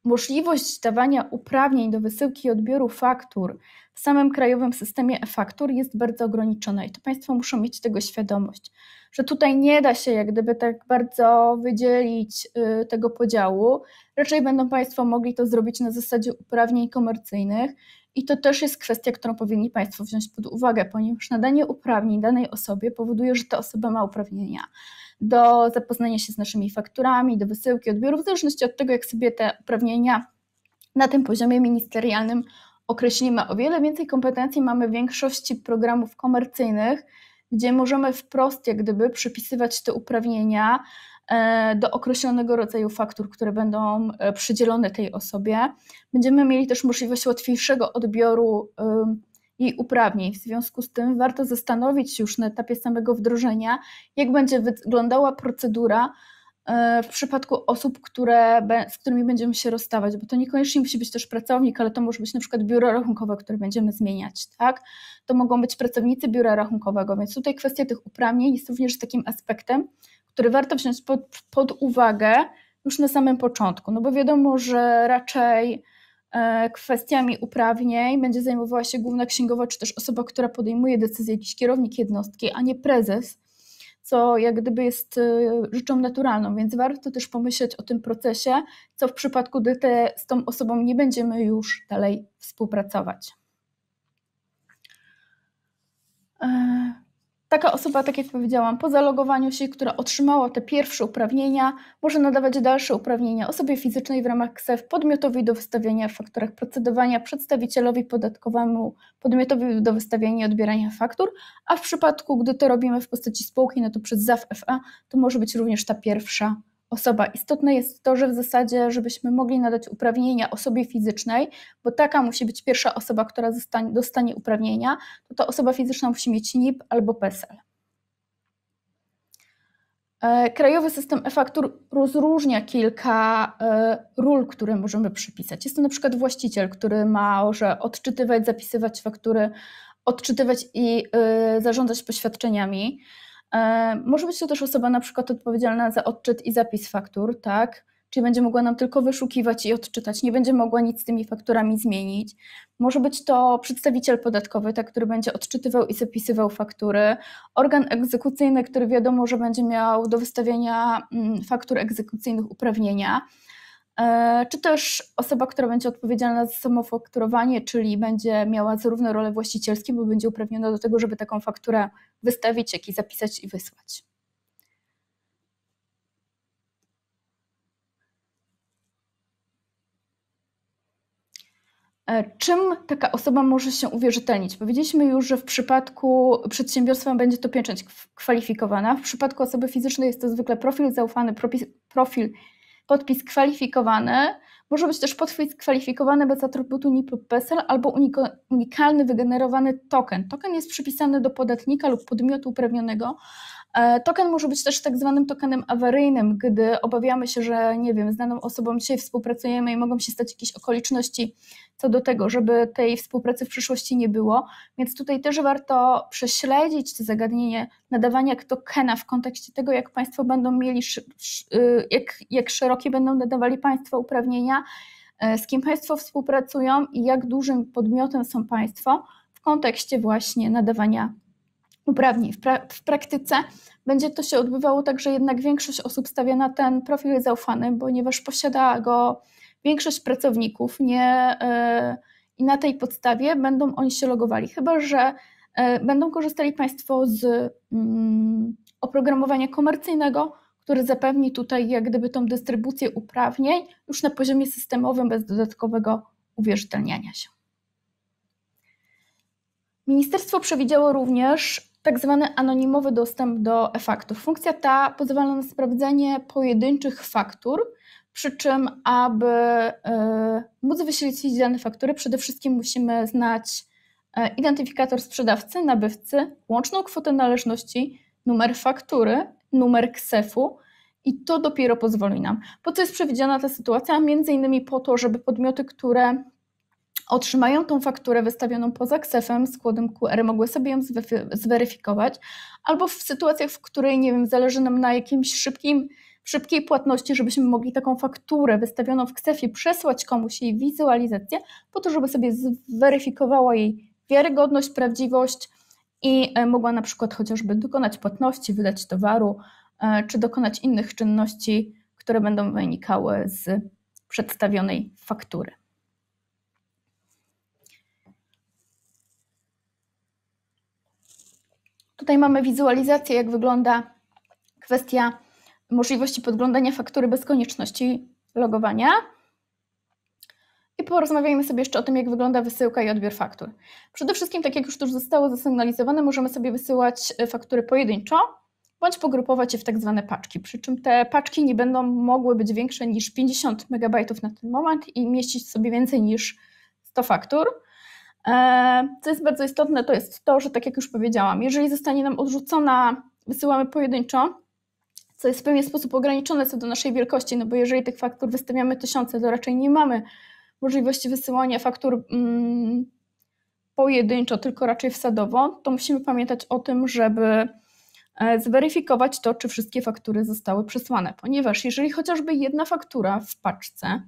A: możliwość dawania uprawnień do wysyłki i odbioru faktur w samym krajowym systemie e-faktur jest bardzo ograniczona i to Państwo muszą mieć tego świadomość, że tutaj nie da się jak gdyby tak bardzo wydzielić y, tego podziału, raczej będą Państwo mogli to zrobić na zasadzie uprawnień komercyjnych i to też jest kwestia, którą powinni Państwo wziąć pod uwagę, ponieważ nadanie uprawnień danej osobie powoduje, że ta osoba ma uprawnienia do zapoznania się z naszymi fakturami, do wysyłki, odbiorów, w zależności od tego, jak sobie te uprawnienia na tym poziomie ministerialnym określimy. O wiele więcej kompetencji mamy w większości programów komercyjnych, gdzie możemy wprost jak gdyby przypisywać te uprawnienia E, do określonego rodzaju faktur, które będą e, przydzielone tej osobie. Będziemy mieli też możliwość łatwiejszego odbioru jej uprawnień. W związku z tym warto zastanowić się już na etapie samego wdrożenia, jak będzie wyglądała procedura e, w przypadku osób, które, z którymi będziemy się rozstawać, bo to niekoniecznie musi być też pracownik, ale to może być na przykład biuro rachunkowe, które będziemy zmieniać, tak? To mogą być pracownicy biura rachunkowego, więc tutaj kwestia tych uprawnień jest również takim aspektem, który warto wziąć pod, pod uwagę już na samym początku, no bo wiadomo, że raczej e, kwestiami uprawnień będzie zajmowała się główna księgowa, czy też osoba, która podejmuje decyzję, jakiś kierownik jednostki, a nie prezes, co jak gdyby jest e, rzeczą naturalną, więc warto też pomyśleć o tym procesie, co w przypadku gdy te, z tą osobą nie będziemy już dalej współpracować. E, Taka osoba, tak jak powiedziałam, po zalogowaniu się, która otrzymała te pierwsze uprawnienia, może nadawać dalsze uprawnienia osobie fizycznej w ramach KSEF, podmiotowi do wystawiania fakturach procedowania, przedstawicielowi podatkowemu, podmiotowi do wystawiania i odbierania faktur, a w przypadku, gdy to robimy w postaci spółki, no to przez ZAW FA, to może być również ta pierwsza osoba. Istotne jest to, że w zasadzie, żebyśmy mogli nadać uprawnienia osobie fizycznej, bo taka musi być pierwsza osoba, która dostanie, dostanie uprawnienia, to ta osoba fizyczna musi mieć NIP albo PESEL. E, krajowy system e-faktur rozróżnia kilka e, ról, które możemy przypisać. Jest to na przykład właściciel, który ma, może odczytywać, zapisywać faktury, odczytywać i e, zarządzać poświadczeniami. E, może być to też osoba na przykład odpowiedzialna za odczyt i zapis faktur, tak? Czyli będzie mogła nam tylko wyszukiwać i odczytać, nie będzie mogła nic z tymi fakturami zmienić. Może być to przedstawiciel podatkowy, tak, który będzie odczytywał i zapisywał faktury, organ egzekucyjny, który wiadomo, że będzie miał do wystawienia mm, faktur egzekucyjnych uprawnienia. E, czy też osoba, która będzie odpowiedzialna za samofakturowanie, czyli będzie miała zarówno rolę właścicielską, bo będzie uprawniona do tego, żeby taką fakturę wystawić, jak i zapisać i wysłać. E, czym taka osoba może się uwierzytelnić? Powiedzieliśmy już, że w przypadku przedsiębiorstwa będzie to pieczęć kwalifikowana. W przypadku osoby fizycznej jest to zwykle profil zaufany, profil podpis kwalifikowany, może być też podchwyt kwalifikowany bez atrybutu NIP lub PESEL albo unikalny wygenerowany token. Token jest przypisany do podatnika lub podmiotu uprawnionego. E, token może być też tak zwanym tokenem awaryjnym, gdy obawiamy się, że nie wiem, znaną osobą dzisiaj współpracujemy i mogą się stać jakieś okoliczności co do tego, żeby tej współpracy w przyszłości nie było. Więc tutaj też warto prześledzić to zagadnienie nadawania tokena w kontekście tego, jak Państwo będą mieli, y, jak, jak szerokie będą nadawali Państwo uprawnienia E, z kim Państwo współpracują i jak dużym podmiotem są Państwo w kontekście właśnie nadawania uprawnień. W, pra w, praktyce będzie to się odbywało tak, że jednak większość osób stawia na ten profil zaufany, ponieważ posiada go większość pracowników nie, yy, i na tej podstawie będą oni się logowali, chyba że yy, będą korzystali Państwo z yy, oprogramowania komercyjnego, który zapewni tutaj jak gdyby tą dystrybucję uprawnień już na poziomie systemowym bez dodatkowego uwierzytelniania się. Ministerstwo przewidziało również tak zwany anonimowy dostęp do e-faktur. Funkcja ta pozwala na sprawdzenie pojedynczych faktur, przy czym aby e, móc wyświetlić dane faktury, przede wszystkim musimy znać e, identyfikator sprzedawcy, nabywcy, łączną kwotę należności, numer faktury numer ksefu. I to dopiero pozwoli nam. Po co jest przewidziana ta sytuacja? Między innymi po to, żeby podmioty, które otrzymają tą fakturę wystawioną poza ksefem z kodem QR, mogły sobie ją zweryfikować, albo w sytuacjach, w której, nie wiem, zależy nam na jakimś szybkim, szybkiej płatności, żebyśmy mogli taką fakturę wystawioną w ksefie przesłać komuś jej wizualizację, po to, żeby sobie zweryfikowała jej wiarygodność, prawdziwość, i e, mogła na przykład chociażby dokonać płatności, wydać towaru, e, czy dokonać innych czynności, które będą wynikały z przedstawionej faktury. Tutaj mamy wizualizację, jak wygląda kwestia możliwości podglądania faktury bez konieczności logowania i porozmawiajmy sobie jeszcze o tym, jak wygląda wysyłka i odbiór faktur. Przede wszystkim, tak jak już już zostało zasygnalizowane, możemy sobie wysyłać e, faktury pojedynczo bądź pogrupować je w tak zwane paczki, przy czym te paczki nie będą mogły być większe niż 50 MB na ten moment i mieścić sobie więcej niż 100 faktur. E, co jest bardzo istotne, to jest to, że tak jak już powiedziałam, jeżeli zostanie nam odrzucona, wysyłamy pojedynczo, co jest w pewien sposób ograniczone co do naszej wielkości, no bo jeżeli tych faktur wystawiamy tysiące, to raczej nie mamy możliwości wysyłania faktur mm, pojedynczo, tylko raczej wsadowo, to musimy pamiętać o tym, żeby e, zweryfikować to, czy wszystkie faktury zostały przesłane, ponieważ jeżeli chociażby jedna faktura w paczce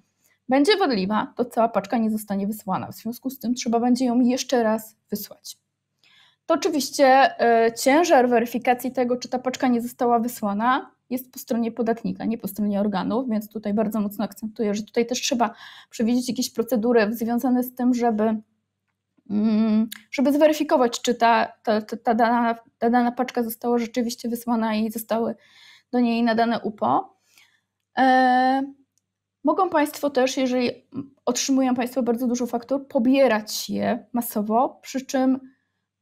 A: będzie wadliwa, to cała paczka nie zostanie wysłana. W związku z tym trzeba będzie ją jeszcze raz wysłać. To oczywiście e, ciężar weryfikacji tego, czy ta paczka nie została wysłana, jest po stronie podatnika, nie po stronie organów, więc tutaj bardzo mocno akcentuję, że tutaj też trzeba przewidzieć jakieś procedury związane z tym, żeby mm, żeby zweryfikować, czy ta, ta, ta, ta, dana, ta dana paczka została rzeczywiście wysłana i zostały do niej nadane UPO. E, mogą Państwo też, jeżeli otrzymują Państwo bardzo dużo faktur, pobierać je masowo, przy czym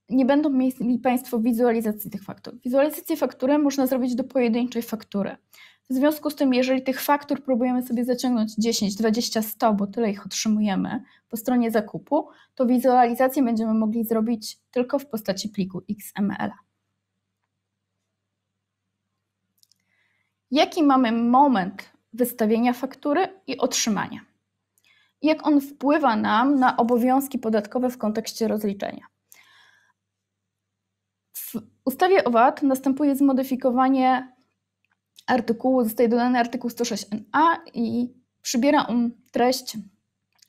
A: nie będą mieli Państwo wizualizacji tych faktur. Wizualizację faktury można zrobić do pojedynczej faktury. W związku z tym, jeżeli tych faktur próbujemy sobie zaciągnąć 10, 20, 100, bo tyle ich otrzymujemy po stronie zakupu, to wizualizację będziemy mogli zrobić tylko w postaci pliku XML. Jaki mamy moment wystawienia faktury i otrzymania? Jak on wpływa nam na obowiązki podatkowe w kontekście rozliczenia? W ustawie o VAT następuje zmodyfikowanie artykułu, zostaje dodany artykuł 106NA i przybiera on treść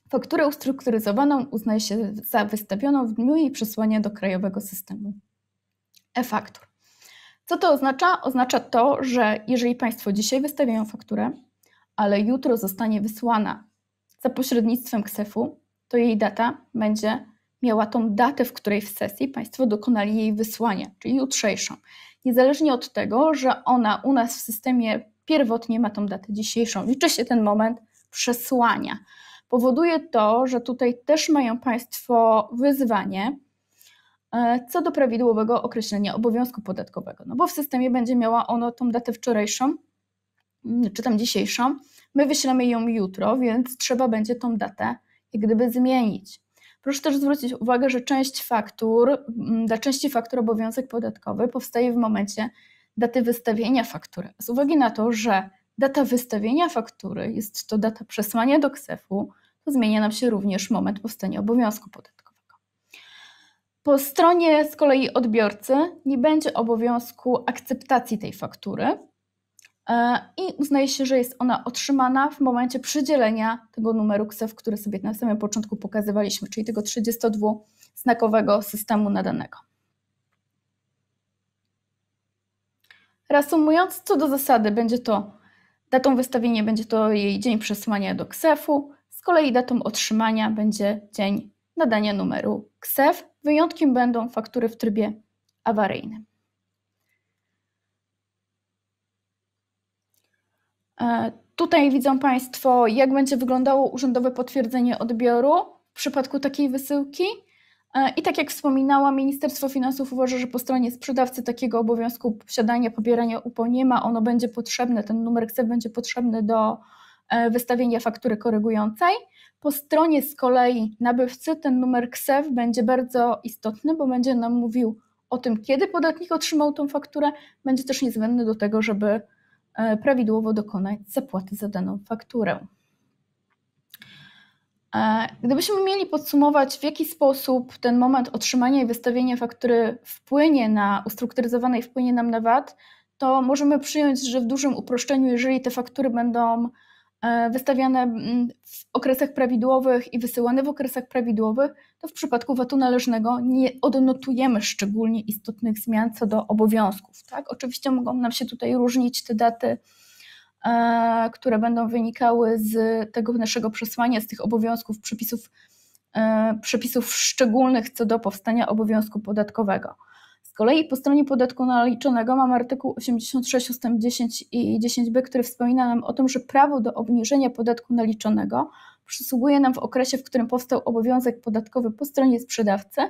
A: fakturę ustrukturyzowaną uznaje się za wystawioną w dniu jej przesłania do krajowego systemu e-faktur. Co to oznacza? Oznacza to, że jeżeli Państwo dzisiaj wystawiają fakturę, ale jutro zostanie wysłana za pośrednictwem KSEF-u, to jej data będzie miała tą datę, w której w sesji Państwo dokonali jej wysłania, czyli jutrzejszą. Niezależnie od tego, że ona u nas w systemie pierwotnie ma tą datę dzisiejszą, liczy się ten moment przesłania. Powoduje to, że tutaj też mają Państwo wyzwanie e, co do prawidłowego określenia obowiązku podatkowego, no bo w systemie będzie miała ono tą datę wczorajszą, mm, czy tam dzisiejszą, my wyślemy ją jutro, więc trzeba będzie tą datę jak gdyby zmienić. Proszę też zwrócić uwagę, że część faktur, mm, dla części faktur obowiązek podatkowy powstaje w momencie daty wystawienia faktury. Z uwagi na to, że data wystawienia faktury jest to data przesłania do KSEFU, u to zmienia nam się również moment powstania obowiązku podatkowego. Po stronie z kolei odbiorcy nie będzie obowiązku akceptacji tej faktury, E, i uznaje się, że jest ona otrzymana w momencie przydzielenia tego numeru KSEF, który sobie na samym początku pokazywaliśmy, czyli tego 32-znakowego systemu nadanego. Reasumując, co do zasady, będzie to datą wystawienia będzie to jej dzień przesłania do KSEF-u, z kolei datą otrzymania będzie dzień nadania numeru KSEF. Wyjątkiem będą faktury w trybie awaryjnym. E, tutaj widzą Państwo, jak będzie wyglądało urzędowe potwierdzenie odbioru w przypadku takiej wysyłki. E, I tak jak wspominałam, Ministerstwo Finansów uważa, że po stronie sprzedawcy takiego obowiązku posiadania, pobierania UPO nie ma. Ono będzie potrzebne, ten numer CEP będzie potrzebny do e, wystawienia faktury korygującej. Po stronie z kolei nabywcy ten numer KSEW będzie bardzo istotny, bo będzie nam mówił o tym, kiedy podatnik otrzymał tą fakturę, będzie też niezbędny do tego, żeby E, prawidłowo dokonać zapłaty za daną fakturę. E, gdybyśmy mieli podsumować, w jaki sposób ten moment otrzymania i wystawienia faktury wpłynie na, ustrukturyzowanej wpłynie nam na VAT, to możemy przyjąć, że w dużym uproszczeniu, jeżeli te faktury będą E, wystawiane mm, w okresach prawidłowych i wysyłane w okresach prawidłowych, to w przypadku VAT-u należnego nie odnotujemy szczególnie istotnych zmian co do obowiązków. Tak? Oczywiście mogą nam się tutaj różnić te daty, e, które będą wynikały z tego naszego przesłania, z tych obowiązków, przepisów, e, przepisów szczególnych co do powstania obowiązku podatkowego kolei po stronie podatku naliczonego mamy artykuł 86 ust. 10 i 10b, który wspomina nam o tym, że prawo do obniżenia podatku naliczonego przysługuje nam w okresie, w którym powstał obowiązek podatkowy po stronie sprzedawcy,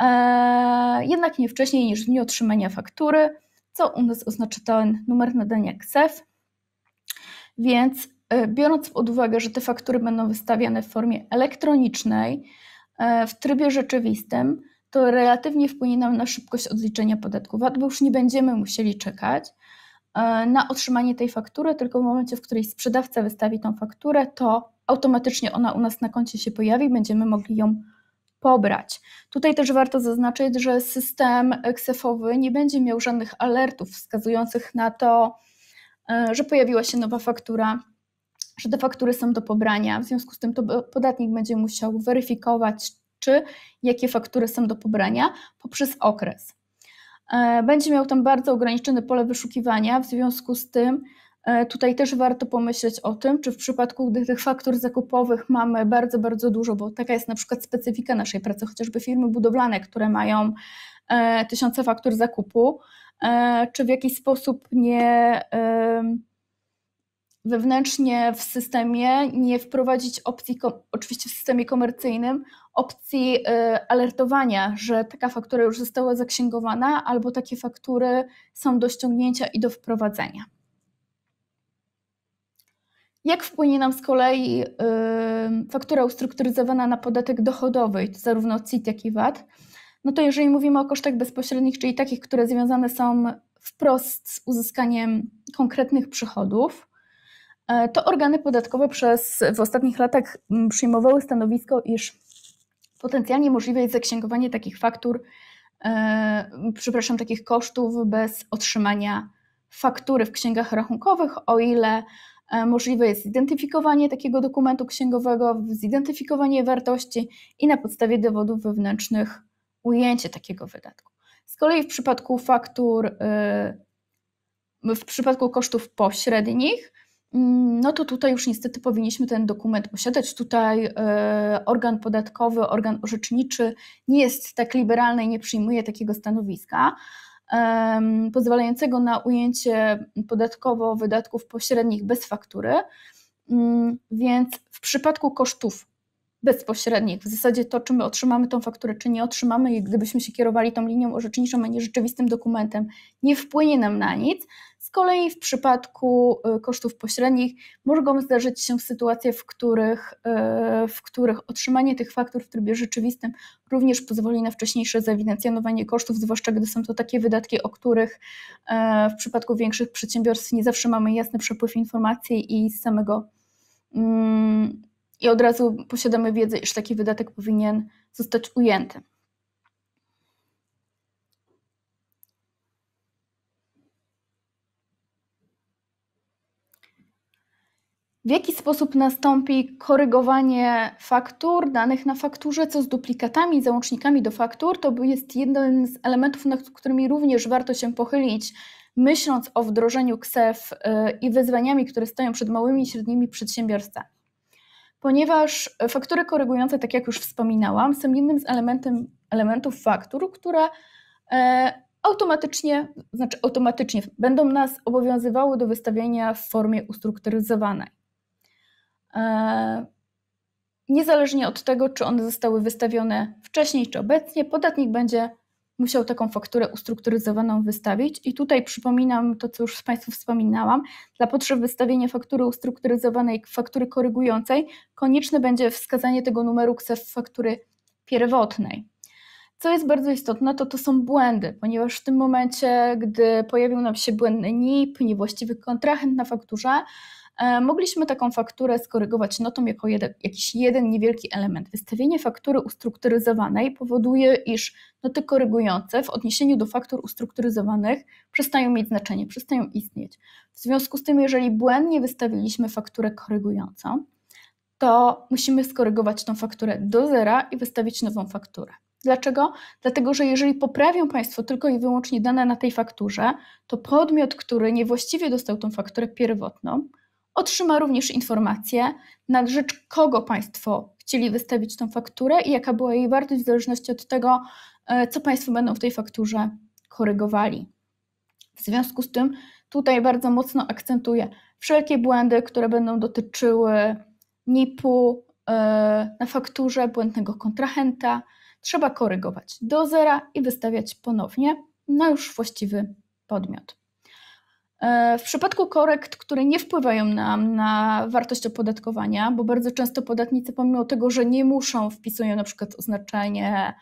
A: e, jednak nie wcześniej niż w dniu otrzymania faktury, co u nas oznacza ten numer nadania KSEF. Więc e, biorąc pod uwagę, że te faktury będą wystawiane w formie elektronicznej, e, w trybie rzeczywistym, to relatywnie wpłynie nam na szybkość odliczenia podatku VAT, bo już nie będziemy musieli czekać e, na otrzymanie tej faktury, tylko w momencie, w której sprzedawca wystawi tą fakturę, to automatycznie ona u nas na koncie się pojawi, będziemy mogli ją pobrać. Tutaj też warto zaznaczyć, że system ksefowy nie będzie miał żadnych alertów wskazujących na to, e, że pojawiła się nowa faktura, że te faktury są do pobrania. W związku z tym to podatnik będzie musiał weryfikować, czy jakie faktury są do pobrania poprzez okres. E, będzie miał tam bardzo ograniczone pole wyszukiwania, w związku z tym e, Tutaj też warto pomyśleć o tym, czy w przypadku, gdy tych faktur zakupowych mamy bardzo, bardzo dużo, bo taka jest na przykład specyfika naszej pracy, chociażby firmy budowlane, które mają e, tysiące faktur zakupu, czy w jakiś sposób nie wewnętrznie w systemie nie wprowadzić opcji, oczywiście w systemie komercyjnym, opcji y, alertowania, że taka faktura już została zaksięgowana albo takie faktury są do ściągnięcia i do wprowadzenia. Jak wpłynie nam z kolei y, faktura ustrukturyzowana na podatek dochodowy, zarówno CIT, jak i VAT? No to jeżeli mówimy o kosztach bezpośrednich, czyli takich, które związane są wprost z uzyskaniem konkretnych przychodów, E, to organy podatkowe przez, w ostatnich latach mm, przyjmowały stanowisko, iż potencjalnie możliwe jest zaksięgowanie takich faktur, e, przepraszam, takich kosztów bez otrzymania faktury w księgach rachunkowych, o ile e, możliwe jest zidentyfikowanie takiego dokumentu księgowego, zidentyfikowanie wartości i na podstawie dowodów wewnętrznych ujęcie takiego wydatku. Z kolei w przypadku faktur, w przypadku kosztów pośrednich, Mm, no to tutaj już niestety powinniśmy ten dokument posiadać. Tutaj e, organ podatkowy, organ orzeczniczy nie jest tak liberalny i nie przyjmuje takiego stanowiska pozwalającego na ujęcie podatkowo wydatków pośrednich bez faktury. Mm, więc w przypadku kosztów bezpośrednich, w zasadzie to, czy my otrzymamy tą fakturę, czy nie otrzymamy, i gdybyśmy się kierowali tą linią orzeczniczą, a nie rzeczywistym dokumentem, nie wpłynie nam na nic kolei w przypadku e, kosztów pośrednich mogą zdarzyć się sytuacje, w których, e, w których otrzymanie tych faktur w trybie rzeczywistym również pozwoli na wcześniejsze zewidencjonowanie kosztów, zwłaszcza gdy są to takie wydatki, o których e, w przypadku większych przedsiębiorstw nie zawsze mamy jasny przepływ informacji i z samego mm, i od razu posiadamy wiedzę, iż taki wydatek powinien zostać ujęty. W jaki sposób nastąpi korygowanie faktur, danych na fakturze, co z duplikatami, załącznikami do faktur, to jest jeden z elementów, nad którymi również warto się pochylić, myśląc o wdrożeniu KSEF y, i wyzwaniami, które stoją przed małymi i średnimi przedsiębiorstwami. Ponieważ faktury korygujące, tak jak już wspominałam, są jednym z elementem, elementów faktur, które e, automatycznie, znaczy automatycznie będą nas obowiązywały do wystawienia w formie ustrukturyzowanej. E, niezależnie od tego, czy one zostały wystawione wcześniej czy obecnie, podatnik będzie musiał taką fakturę ustrukturyzowaną wystawić. I tutaj przypominam to, co już Państwu wspominałam. Dla potrzeb wystawienia faktury ustrukturyzowanej, faktury korygującej, konieczne będzie wskazanie tego numeru KSEF faktury pierwotnej. Co jest bardzo istotne, to to są błędy, ponieważ w tym momencie, gdy pojawił nam się błędny NIP, niewłaściwy kontrahent na fakturze, E, mogliśmy taką fakturę skorygować notą jako jeden, jakiś jeden niewielki element. Wystawienie faktury ustrukturyzowanej powoduje, iż noty korygujące w odniesieniu do faktur ustrukturyzowanych przestają mieć znaczenie, przestają istnieć. W związku z tym, jeżeli błędnie wystawiliśmy fakturę korygującą, to musimy skorygować tą fakturę do zera i wystawić nową fakturę. Dlaczego? Dlatego, że jeżeli poprawią Państwo tylko i wyłącznie dane na tej fakturze, to podmiot, który niewłaściwie dostał tą fakturę pierwotną, Otrzyma również informację, na rzecz kogo Państwo chcieli wystawić tą fakturę i jaka była jej wartość, w zależności od tego, e, co Państwo będą w tej fakturze korygowali. W związku z tym tutaj bardzo mocno akcentuję wszelkie błędy, które będą dotyczyły NIP-u e, na fakturze błędnego kontrahenta. Trzeba korygować do zera i wystawiać ponownie na już właściwy podmiot. E, w przypadku korekt, które nie wpływają nam na wartość opodatkowania, bo bardzo często podatnicy, pomimo tego, że nie muszą, wpisują na przykład oznaczenie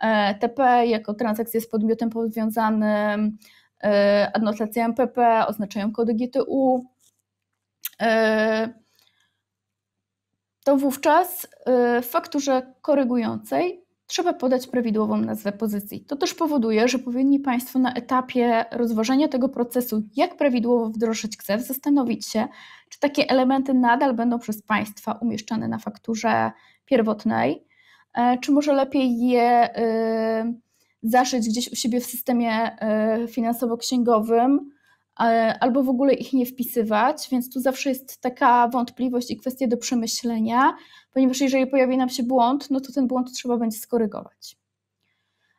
A: e, TP jako transakcję z podmiotem powiązanym, e, adnotację MPP, oznaczają kody GTU, to wówczas w fakturze korygującej trzeba podać prawidłową nazwę pozycji. To też powoduje, że powinni Państwo na etapie rozważenia tego procesu, jak prawidłowo wdrożyć KSEF, zastanowić się, czy takie elementy nadal będą przez Państwa umieszczane na fakturze pierwotnej, e, czy może lepiej je e, zaszyć gdzieś u siebie w systemie e, finansowo-księgowym, E, albo w ogóle ich nie wpisywać, więc tu zawsze jest taka wątpliwość i kwestia do przemyślenia, ponieważ jeżeli pojawi nam się błąd, no to ten błąd trzeba będzie skorygować.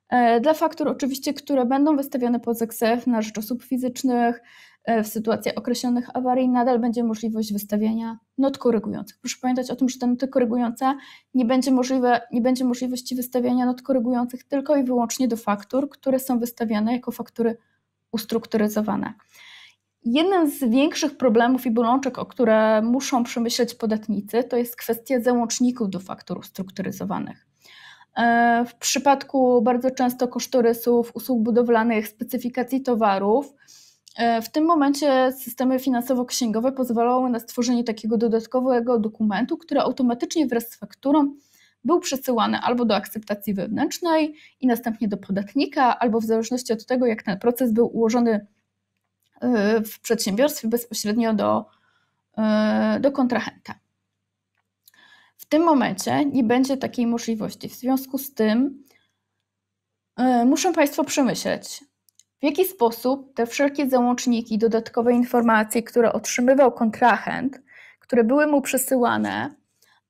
A: E, dla faktur oczywiście, które będą wystawione poza KSEF na rzecz osób fizycznych, e, w sytuacjach określonych awarii nadal będzie możliwość wystawiania not korygujących. Proszę pamiętać o tym, że te noty korygujące nie będzie, możliwe, nie będzie możliwości wystawiania not korygujących tylko i wyłącznie do faktur, które są wystawiane jako faktury ustrukturyzowane. Jeden z większych problemów i bolączek, o które muszą przemyśleć podatnicy, to jest kwestia załączników do faktur ustrukturyzowanych. E, w przypadku bardzo często kosztorysów, usług budowlanych, specyfikacji towarów, e, w tym momencie systemy finansowo-księgowe pozwalały na stworzenie takiego dodatkowego dokumentu, który automatycznie wraz z fakturą był przesyłany albo do akceptacji wewnętrznej i następnie do podatnika, albo w zależności od tego, jak ten proces był ułożony e, w przedsiębiorstwie, bezpośrednio do, e, do kontrahenta. W tym momencie nie będzie takiej możliwości. W związku z tym e, muszą Państwo przemyśleć, w jaki sposób te wszelkie załączniki, dodatkowe informacje, które otrzymywał kontrahent, które były mu przesyłane,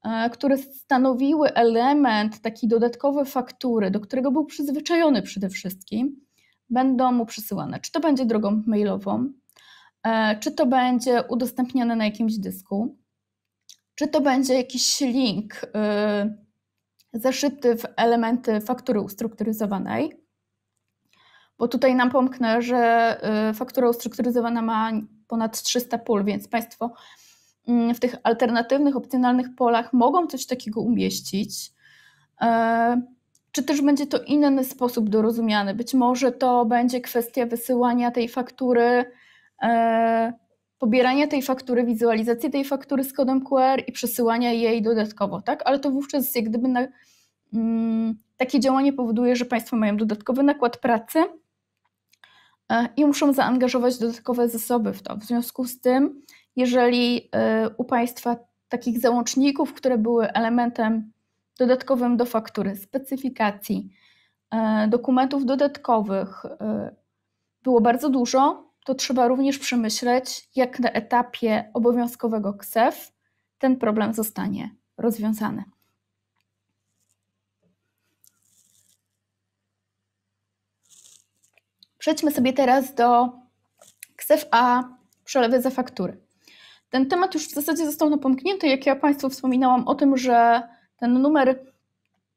A: E, które stanowiły element taki dodatkowy faktury, do którego był przyzwyczajony przede wszystkim, będą mu przesyłane. Czy to będzie drogą mailową, e, czy to będzie udostępniane na jakimś dysku, czy to będzie jakiś link e, zaszyty w elementy faktury ustrukturyzowanej bo tutaj nam pomknę, że faktura ustrukturyzowana ma ponad 300 pól, więc Państwo Mm, w tych alternatywnych, opcjonalnych polach mogą coś takiego umieścić. E, czy też będzie to inny sposób dorozumiany? Być może to będzie kwestia wysyłania tej faktury, e, pobierania tej faktury, wizualizacji tej faktury z kodem QR i przesyłania jej dodatkowo, tak? Ale to wówczas jak gdyby na, mm, takie działanie powoduje, że Państwo mają dodatkowy nakład pracy e, i muszą zaangażować dodatkowe zasoby w to. W związku z tym jeżeli y, u Państwa takich załączników, które były elementem dodatkowym do faktury, specyfikacji, y, dokumentów dodatkowych y, było bardzo dużo, to trzeba również przemyśleć, jak na etapie obowiązkowego KSEF ten problem zostanie rozwiązany. Przejdźmy sobie teraz do KSEF A przelewy za faktury. Ten temat już w zasadzie został napomknięty, jak ja Państwu wspominałam o tym, że ten numer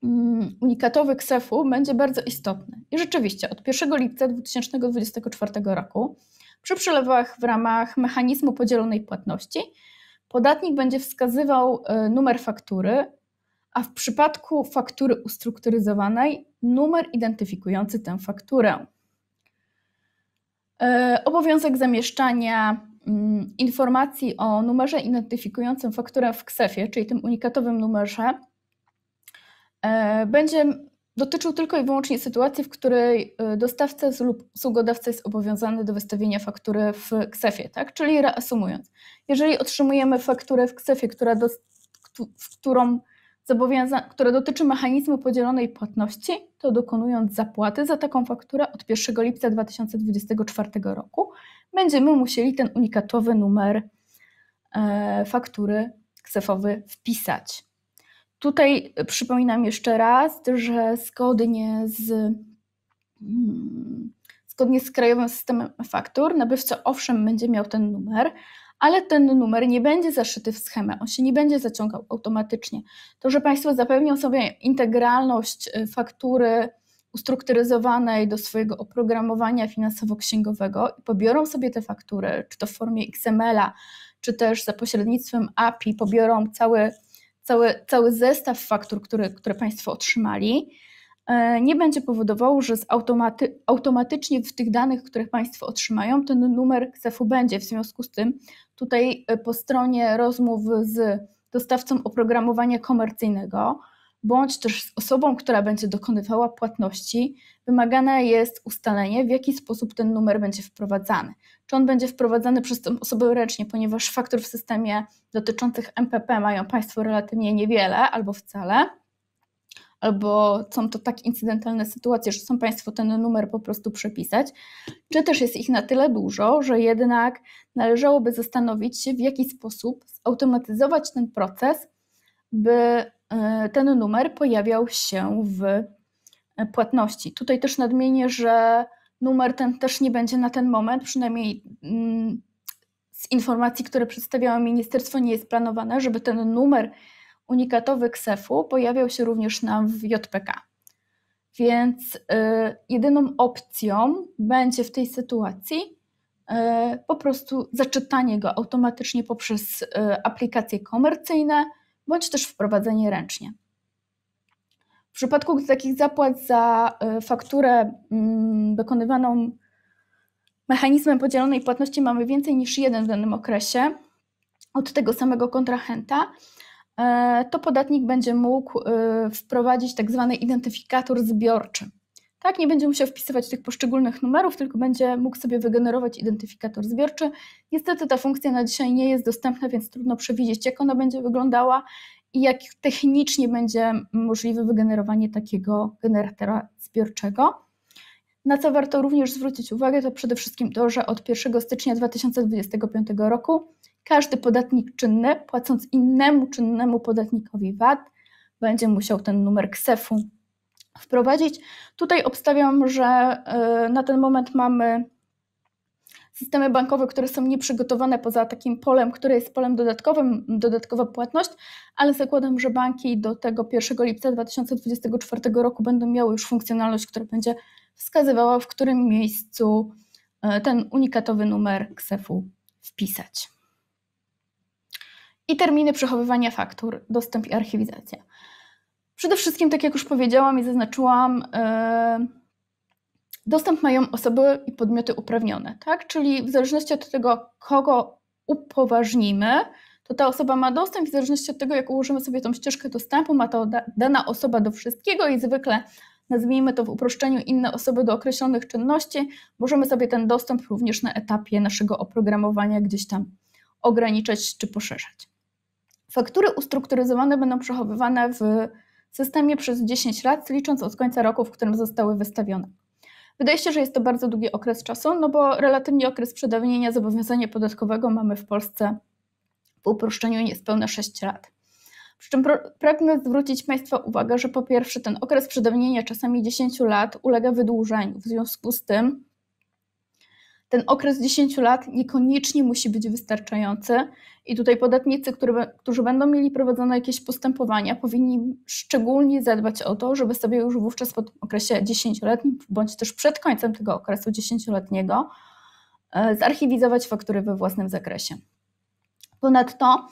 A: mm, unikatowy ksefu będzie bardzo istotny. I rzeczywiście od 1 lipca 2024 roku przy przelewach w ramach mechanizmu podzielonej płatności podatnik będzie wskazywał e, numer faktury, a w przypadku faktury ustrukturyzowanej numer identyfikujący tę fakturę. E, obowiązek zamieszczania Mm, informacji o numerze identyfikującym fakturę w ksefie, czyli tym unikatowym numerze, e, będzie dotyczył tylko i wyłącznie sytuacji, w której e, dostawca lub usługodawca jest obowiązany do wystawienia faktury w ksefie. Tak? Czyli reasumując, jeżeli otrzymujemy fakturę w ksefie, która do, w którą zobowiąza- które dotyczy mechanizmu podzielonej płatności, to dokonując zapłaty za taką fakturę od 1 lipca 2024 roku, będziemy musieli ten unikatowy numer e, faktury ksefowy wpisać. Tutaj e, przypominam jeszcze raz, że zgodnie z, hmm, zgodnie z Krajowym Systemem Faktur, nabywca owszem będzie miał ten numer, ale ten numer nie będzie zaszyty w schemę, on się nie będzie zaciągał automatycznie. To, że Państwo zapewnią sobie integralność y, faktury ustrukturyzowanej do swojego oprogramowania finansowo-księgowego i pobiorą sobie te faktury, czy to w formie XML-a, czy też za pośrednictwem API pobiorą cały, cały, cały zestaw faktur, który, które Państwo otrzymali, y, nie będzie powodowało, że automaty, automatycznie w tych danych, które Państwo otrzymają, ten numer KSEF-u będzie. W związku z tym tutaj e, po stronie rozmów z dostawcą oprogramowania komercyjnego, bądź też z osobą, która będzie dokonywała płatności, wymagane jest ustalenie, w jaki sposób ten numer będzie wprowadzany. Czy on będzie wprowadzany przez tę osobę ręcznie, ponieważ faktur w systemie dotyczących MPP mają Państwo relatywnie niewiele albo wcale, albo są to tak incydentalne sytuacje, że chcą Państwo ten numer po prostu przepisać, czy też jest ich na tyle dużo, że jednak należałoby zastanowić się, w jaki sposób zautomatyzować ten proces, by e, ten numer pojawiał się w płatności. Tutaj też nadmienię, że numer ten też nie będzie na ten moment, przynajmniej mm, z informacji, które przedstawiało ministerstwo, nie jest planowane, żeby ten numer unikatowy ksefu pojawiał się również nam w JPK. Więc y, jedyną opcją będzie w tej sytuacji y, po prostu zaczytanie go automatycznie poprzez y, aplikacje komercyjne bądź też wprowadzenie ręcznie. W przypadku takich zapłat za fakturę wykonywaną mm, mechanizmem podzielonej płatności mamy więcej niż jeden w danym okresie od tego samego kontrahenta, E, to podatnik będzie mógł e, wprowadzić tak zwany identyfikator zbiorczy. Tak, nie będzie musiał wpisywać tych poszczególnych numerów, tylko będzie mógł sobie wygenerować identyfikator zbiorczy. Niestety ta funkcja na dzisiaj nie jest dostępna, więc trudno przewidzieć, jak ona będzie wyglądała i jak technicznie będzie możliwe wygenerowanie takiego generatora zbiorczego. Na co warto również zwrócić uwagę, to przede wszystkim to, że od 1 stycznia 2025 roku każdy podatnik czynny, płacąc innemu czynnemu podatnikowi VAT, będzie musiał ten numer ksefu wprowadzić. Tutaj obstawiam, że y, na ten moment mamy systemy bankowe, które są nieprzygotowane poza takim polem, które jest polem dodatkowym, dodatkowa płatność, ale zakładam, że banki do tego 1 lipca 2024 roku będą miały już funkcjonalność, która będzie wskazywała, w którym miejscu y, ten unikatowy numer ksefu wpisać i terminy przechowywania faktur, dostęp i archiwizacja. Przede wszystkim, tak jak już powiedziałam i zaznaczyłam, e, dostęp mają osoby i podmioty uprawnione, tak? Czyli w zależności od tego, kogo upoważnimy, to ta osoba ma dostęp, w zależności od tego, jak ułożymy sobie tą ścieżkę dostępu, ma to dana osoba do wszystkiego i zwykle nazwijmy to w uproszczeniu inne osoby do określonych czynności, możemy sobie ten dostęp również na etapie naszego oprogramowania gdzieś tam ograniczać czy poszerzać. Faktury ustrukturyzowane będą przechowywane w systemie przez 10 lat, licząc od końca roku, w którym zostały wystawione. Wydaje się, że jest to bardzo długi okres czasu, no bo relatywnie okres przedawnienia zobowiązania podatkowego mamy w Polsce w uproszczeniu niespełna 6 lat. Przy czym pragnę zwrócić Państwa uwagę, że po pierwsze ten okres przedawnienia czasami 10 lat ulega wydłużeniu, w związku z tym ten okres 10 lat niekoniecznie musi być wystarczający i tutaj podatnicy, którzy będą mieli prowadzone jakieś postępowania, powinni szczególnie zadbać o to, żeby sobie już wówczas po okresie 10-letnim, bądź też przed końcem tego okresu 10-letniego, e, zarchiwizować faktury we własnym zakresie. Ponadto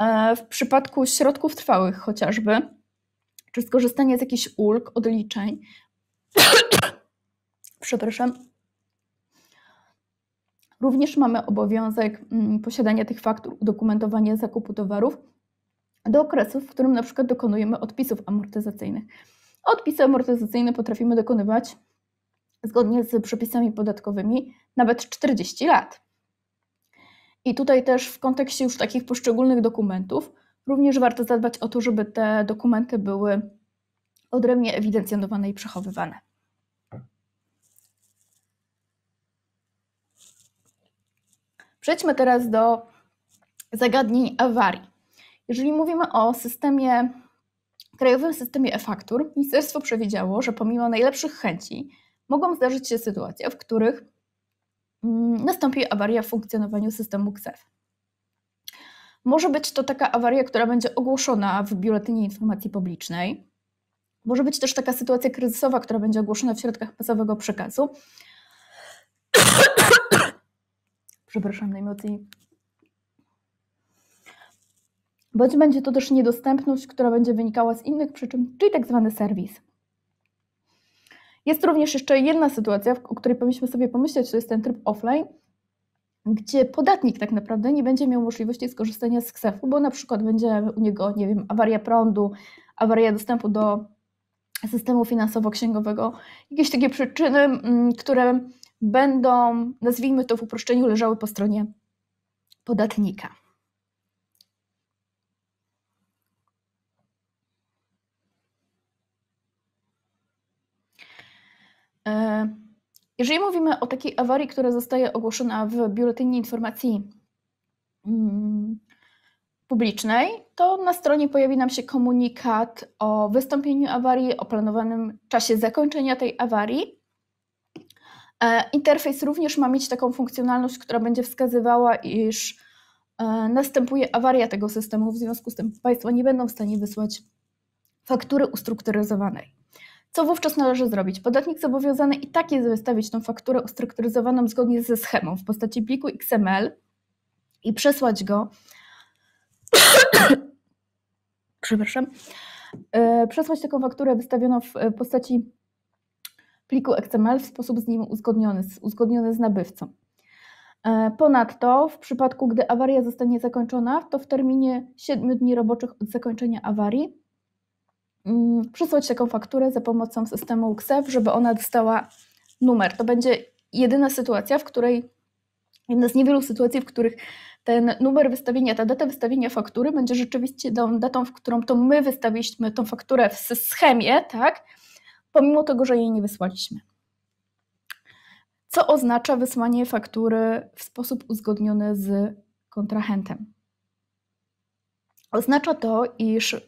A: e, w przypadku środków trwałych chociażby, czy skorzystanie z jakichś ulg, odliczeń, przepraszam, Również mamy obowiązek mm, posiadania tych faktur, udokumentowania zakupu towarów do okresu, w którym na przykład dokonujemy odpisów amortyzacyjnych. Odpisy amortyzacyjne potrafimy dokonywać zgodnie z przepisami podatkowymi nawet 40 lat. I tutaj też w kontekście już takich poszczególnych dokumentów, również warto zadbać o to, żeby te dokumenty były odrębnie ewidencjonowane i przechowywane. Przejdźmy teraz do zagadnień awarii. Jeżeli mówimy o systemie, krajowym systemie e-faktur, ministerstwo przewidziało, że pomimo najlepszych chęci mogą zdarzyć się sytuacje, w których mm, nastąpi awaria w funkcjonowaniu systemu KSEF. Może być to taka awaria, która będzie ogłoszona w Biuletynie Informacji Publicznej. Może być też taka sytuacja kryzysowa, która będzie ogłoszona w środkach masowego przekazu przepraszam, najmocniej. Bądź będzie to też niedostępność, która będzie wynikała z innych przyczyn, czyli tak zwany serwis. Jest również jeszcze jedna sytuacja, o której powinniśmy sobie pomyśleć, to jest ten tryb offline, gdzie podatnik tak naprawdę nie będzie miał możliwości skorzystania z ksefu, bo na przykład będzie u niego, nie wiem, awaria prądu, awaria dostępu do systemu finansowo-księgowego, jakieś takie przyczyny, mm, które będą, nazwijmy to w uproszczeniu, leżały po stronie podatnika. E, jeżeli mówimy o takiej awarii, która zostaje ogłoszona w Biuletynie Informacji mm, Publicznej, to na stronie pojawi nam się komunikat o wystąpieniu awarii, o planowanym czasie zakończenia tej awarii E, interfejs również ma mieć taką funkcjonalność, która będzie wskazywała, iż e, następuje awaria tego systemu, w związku z tym Państwo nie będą w stanie wysłać faktury ustrukturyzowanej. Co wówczas należy zrobić? Podatnik zobowiązany i tak jest wystawić tą fakturę ustrukturyzowaną zgodnie ze schemą w postaci pliku XML i przesłać go. Przepraszam. E, przesłać taką fakturę wystawioną w postaci pliku XML w sposób z nim uzgodniony, uzgodniony z nabywcą. E, ponadto, w przypadku gdy awaria zostanie zakończona, to w terminie 7 dni roboczych od zakończenia awarii mm, przysłać taką fakturę za pomocą systemu UKSEF, żeby ona dostała numer. To będzie jedyna sytuacja, w której, jedna z niewielu sytuacji, w których ten numer wystawienia, ta data wystawienia faktury będzie rzeczywiście tą datą, w którą to my wystawiliśmy tą fakturę w schemie, tak? pomimo tego, że jej nie wysłaliśmy. Co oznacza wysłanie faktury w sposób uzgodniony z kontrahentem? Oznacza to, iż y,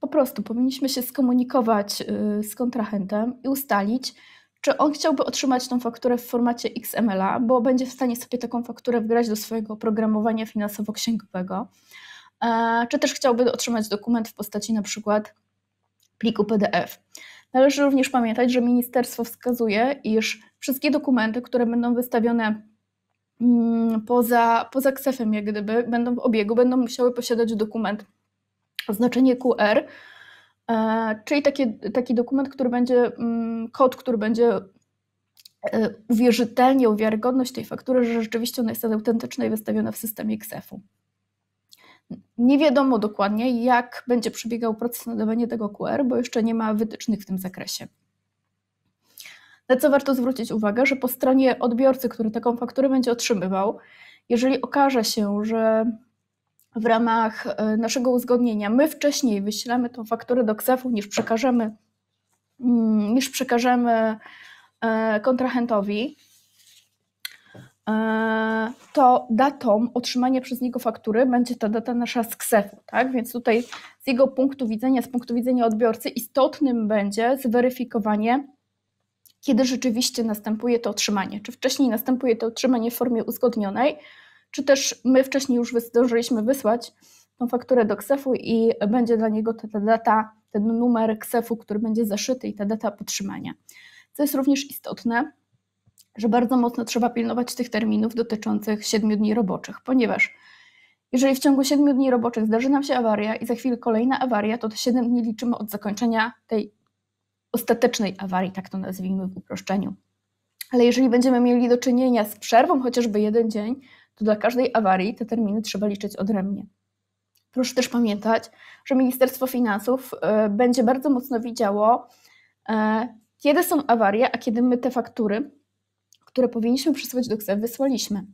A: po prostu powinniśmy się skomunikować y, z kontrahentem i ustalić, czy on chciałby otrzymać tą fakturę w formacie XML-a, bo będzie w stanie sobie taką fakturę wgrać do swojego oprogramowania finansowo-księgowego, e, czy też chciałby otrzymać dokument w postaci na przykład pliku PDF. Należy również pamiętać, że ministerstwo wskazuje, iż wszystkie dokumenty, które będą wystawione mm, poza, poza ksefem, jak gdyby, będą w obiegu, będą musiały posiadać dokument oznaczenie QR, czyli taki, taki dokument, który będzie, mm, kod, który będzie e, uwierzytelniał wiarygodność tej faktury, że rzeczywiście ona jest autentyczna i wystawiona w systemie ksefu. Nie wiadomo dokładnie, jak będzie przebiegał proces nadawania tego QR, bo jeszcze nie ma wytycznych w tym zakresie. Na co warto zwrócić uwagę, że po stronie odbiorcy, który taką fakturę będzie otrzymywał, jeżeli okaże się, że w ramach e, naszego uzgodnienia my wcześniej wyślemy tą fakturę do KSEF-u niż przekażemy, mm, niż przekażemy e, kontrahentowi, E, to datą otrzymania przez niego faktury będzie ta data nasza z ksefu, tak? Więc tutaj z jego punktu widzenia, z punktu widzenia odbiorcy istotnym będzie zweryfikowanie, kiedy rzeczywiście następuje to otrzymanie. Czy wcześniej następuje to otrzymanie w formie uzgodnionej, czy też my wcześniej już zdążyliśmy wysłać tą fakturę do ksefu i będzie dla niego ta, ta data, ten numer ksefu, który będzie zaszyty i ta data otrzymania. Co jest również istotne, że bardzo mocno trzeba pilnować tych terminów dotyczących 7 dni roboczych, ponieważ jeżeli w ciągu 7 dni roboczych zdarzy nam się awaria i za chwilę kolejna awaria, to te 7 dni liczymy od zakończenia tej ostatecznej awarii, tak to nazwijmy w uproszczeniu. Ale jeżeli będziemy mieli do czynienia z przerwą chociażby jeden dzień, to dla każdej awarii te terminy trzeba liczyć odrębnie. Proszę też pamiętać, że Ministerstwo Finansów e, będzie bardzo mocno widziało, e, kiedy są awarie, a kiedy my te faktury które powinniśmy przesłać do KSE, wysłaliśmy,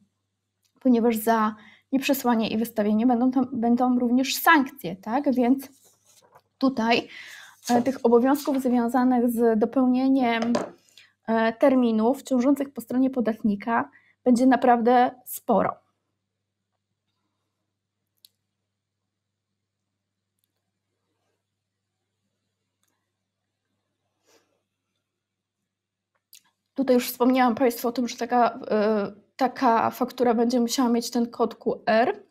A: ponieważ za nieprzesłanie i wystawienie będą, tam, będą również sankcje, tak? Więc tutaj e, tych obowiązków związanych z dopełnieniem e, terminów ciążących po stronie podatnika będzie naprawdę sporo. Tutaj już wspomniałam Państwu o tym, że taka, e, taka faktura będzie musiała mieć ten kod QR.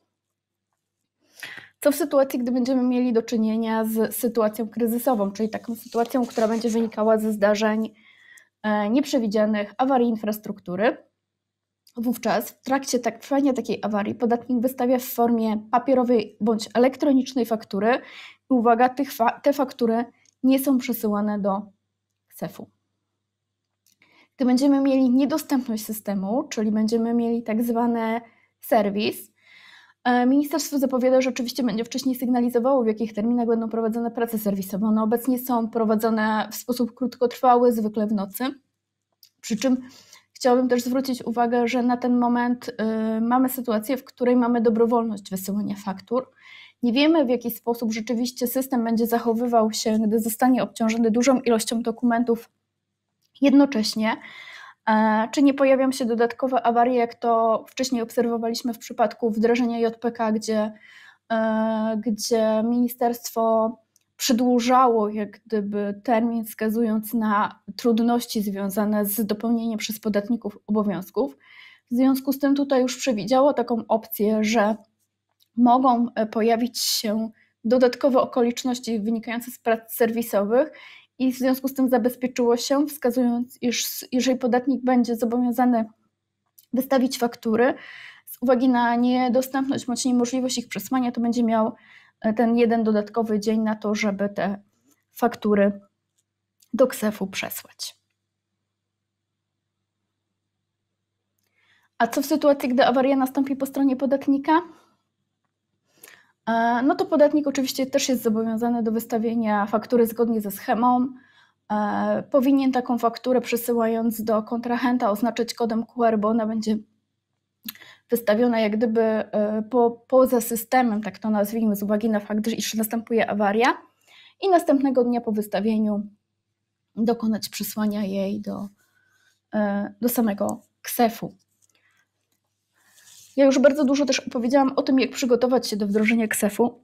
A: Co w sytuacji, gdy będziemy mieli do czynienia z sytuacją kryzysową, czyli taką sytuacją, która będzie wynikała ze zdarzeń e, nieprzewidzianych, awarii infrastruktury. Wówczas w trakcie tak, trwania takiej awarii podatnik wystawia w formie papierowej bądź elektronicznej faktury. uwaga, te faktury nie są przesyłane do sef u gdy będziemy mieli niedostępność systemu, czyli będziemy mieli tak zwany serwis. E, ministerstwo zapowiada, że oczywiście będzie wcześniej sygnalizowało, w jakich terminach będą prowadzone prace serwisowe. One obecnie są prowadzone w sposób krótkotrwały, zwykle w nocy. Przy czym chciałabym też zwrócić uwagę, że na ten moment y, mamy sytuację, w której mamy dobrowolność wysyłania faktur. Nie wiemy, w jaki sposób rzeczywiście system będzie zachowywał się, gdy zostanie obciążony dużą ilością dokumentów Jednocześnie, e, czy nie pojawią się dodatkowe awarie, jak to wcześniej obserwowaliśmy w przypadku wdrożenia JPK, gdzie, e, gdzie ministerstwo przedłużało jak gdyby termin wskazując na trudności związane z dopełnieniem przez podatników obowiązków. W związku z tym tutaj już przewidziało taką opcję, że mogą e, pojawić się dodatkowe okoliczności wynikające z prac serwisowych i w związku z tym zabezpieczyło się, wskazując, iż jeżeli podatnik będzie zobowiązany wystawić faktury, z uwagi na niedostępność bądź niemożliwość ich przesłania, to będzie miał e, ten jeden dodatkowy dzień na to, żeby te faktury do ksef przesłać. A co w sytuacji, gdy awaria nastąpi po stronie podatnika? E, no to podatnik oczywiście też jest zobowiązany do wystawienia faktury zgodnie ze schemą. E, powinien taką fakturę przesyłając do kontrahenta oznaczyć kodem QR, bo ona będzie wystawiona jak gdyby e, po, poza systemem, tak to nazwijmy, z uwagi na fakt, iż następuje awaria. I następnego dnia po wystawieniu dokonać przesłania jej do, do samego ksefu. Ja już bardzo dużo też opowiedziałam o tym, jak przygotować się do wdrożenia KSEF-u,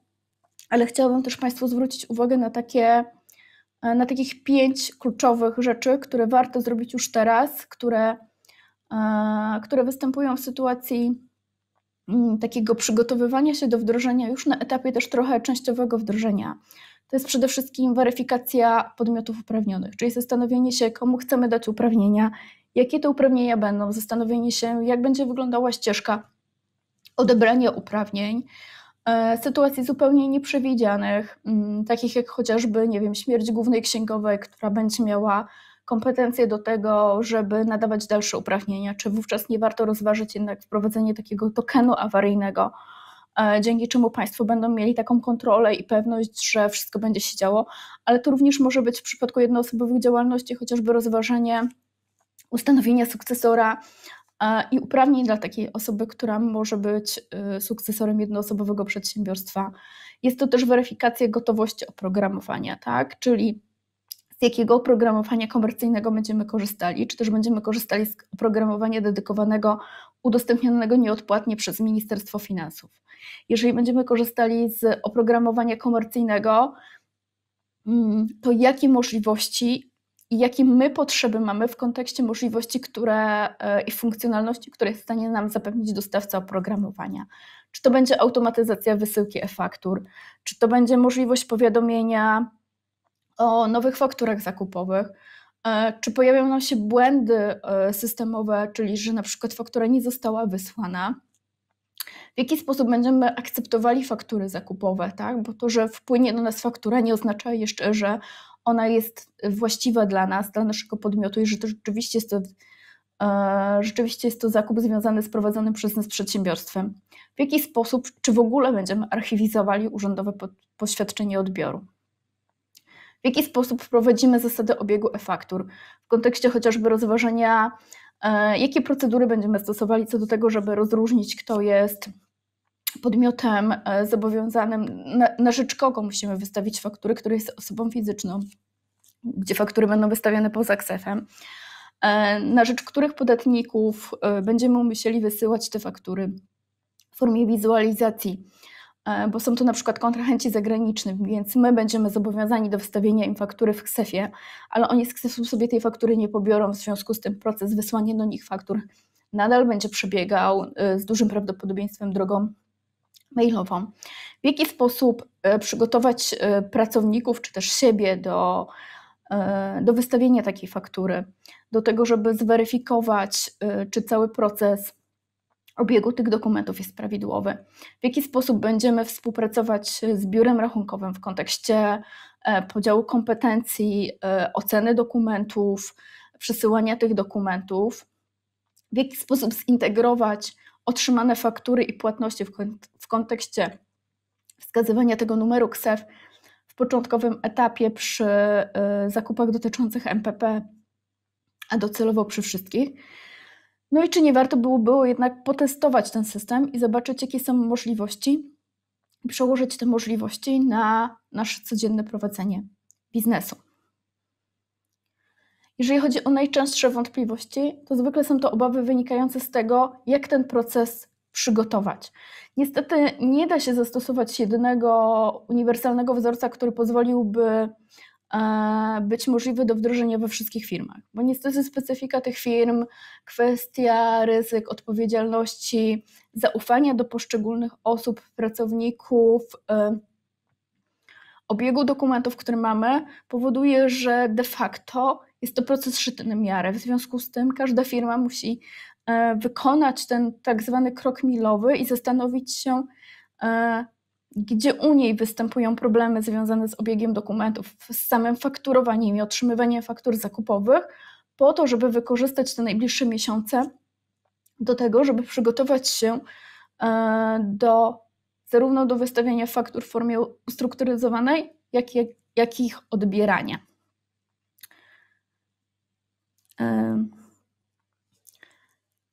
A: ale chciałabym też Państwu zwrócić uwagę na takie e, na takich pięć kluczowych rzeczy, które warto zrobić już teraz, które, e, które występują w sytuacji mm, takiego przygotowywania się do wdrożenia już na etapie też trochę częściowego wdrożenia. To jest przede wszystkim weryfikacja podmiotów uprawnionych, czyli zastanowienie się, komu chcemy dać uprawnienia, jakie te uprawnienia będą, zastanowienie się, jak będzie wyglądała ścieżka odebrania uprawnień, e, sytuacji zupełnie nieprzewidzianych, mm, takich jak chociażby, nie wiem, śmierć głównej księgowej, która będzie miała kompetencje do tego, żeby nadawać dalsze uprawnienia, czy wówczas nie warto rozważyć jednak wprowadzenie takiego tokenu awaryjnego, e, dzięki czemu Państwo będą mieli taką kontrolę i pewność, że wszystko będzie się działo, ale to również może być w przypadku jednoosobowych działalności chociażby rozważenie ustanowienia sukcesora i uprawnień dla takiej osoby, która może być y, sukcesorem jednoosobowego przedsiębiorstwa. Jest to też weryfikacja gotowości oprogramowania, tak? czyli z jakiego oprogramowania komercyjnego będziemy korzystali, czy też będziemy korzystali z oprogramowania dedykowanego, udostępnianego nieodpłatnie przez Ministerstwo Finansów. Jeżeli będziemy korzystali z oprogramowania komercyjnego, mm, to jakie możliwości i jakie my potrzeby mamy w kontekście możliwości które, e, i funkcjonalności, które jest w stanie nam zapewnić dostawca oprogramowania. Czy to będzie automatyzacja wysyłki e-faktur, czy to będzie możliwość powiadomienia o nowych fakturach zakupowych, e, czy pojawią nam się błędy e, systemowe, czyli że na przykład faktura nie została wysłana, w jaki sposób będziemy akceptowali faktury zakupowe, tak? bo to, że wpłynie do nas faktura nie oznacza jeszcze, że ona jest właściwa dla nas, dla naszego podmiotu i że to rzeczywiście jest to, e, rzeczywiście jest to zakup związany z prowadzonym przez nas przedsiębiorstwem. W jaki sposób, czy w ogóle będziemy archiwizowali urzędowe poświadczenie odbioru? W jaki sposób wprowadzimy zasady obiegu e-faktur w kontekście chociażby rozważenia, e, jakie procedury będziemy stosowali co do tego, żeby rozróżnić, kto jest podmiotem e, zobowiązanym, na, na rzecz kogo musimy wystawić faktury, który jest osobą fizyczną, gdzie faktury będą wystawiane poza ksefem, e, na rzecz których podatników e, będziemy musieli wysyłać te faktury w formie wizualizacji, bo są to na przykład kontrahenci zagraniczni, więc my będziemy zobowiązani do wystawienia im faktury w ksefie, ale oni z ksefu sobie tej faktury nie pobiorą, w związku z tym proces wysłania do nich faktur nadal będzie przebiegał z dużym prawdopodobieństwem drogą mailową. W jaki sposób e, przygotować e, pracowników czy też siebie do, e, do wystawienia takiej faktury, do tego, żeby zweryfikować, czy cały proces obiegu tych dokumentów jest prawidłowy, w jaki sposób będziemy współpracować z biurem rachunkowym w kontekście podziału kompetencji, oceny dokumentów, przesyłania tych dokumentów, w jaki sposób zintegrować otrzymane faktury i płatności w, kontekście wskazywania tego numeru KSEF w początkowym etapie przy y, zakupach dotyczących MPP, a docelowo przy wszystkich. No i czy nie warto było, było jednak potestować ten system i zobaczyć, jakie są możliwości, przełożyć te możliwości na nasze codzienne prowadzenie biznesu. Jeżeli chodzi o najczęstsze wątpliwości, to zwykle są to obawy wynikające z tego, jak ten proces przygotować. Niestety nie da się zastosować jedynego uniwersalnego wzorca, który pozwoliłby e, być możliwy do wdrożenia we wszystkich firmach, bo niestety specyfika tych firm, kwestia ryzyk, odpowiedzialności, zaufania do poszczególnych osób, pracowników, e, obiegu dokumentów, które mamy, powoduje, że de facto jest to proces szyty na miarę. W związku z tym każda firma musi E, wykonać ten tak zwany krok milowy i zastanowić się, e, gdzie u niej występują problemy związane z obiegiem dokumentów, z samym fakturowaniem i otrzymywaniem faktur zakupowych, po to, żeby wykorzystać te najbliższe miesiące do tego, żeby przygotować się e, do zarówno do wystawiania faktur w formie ustrukturyzowanej, jak, jak i ich odbierania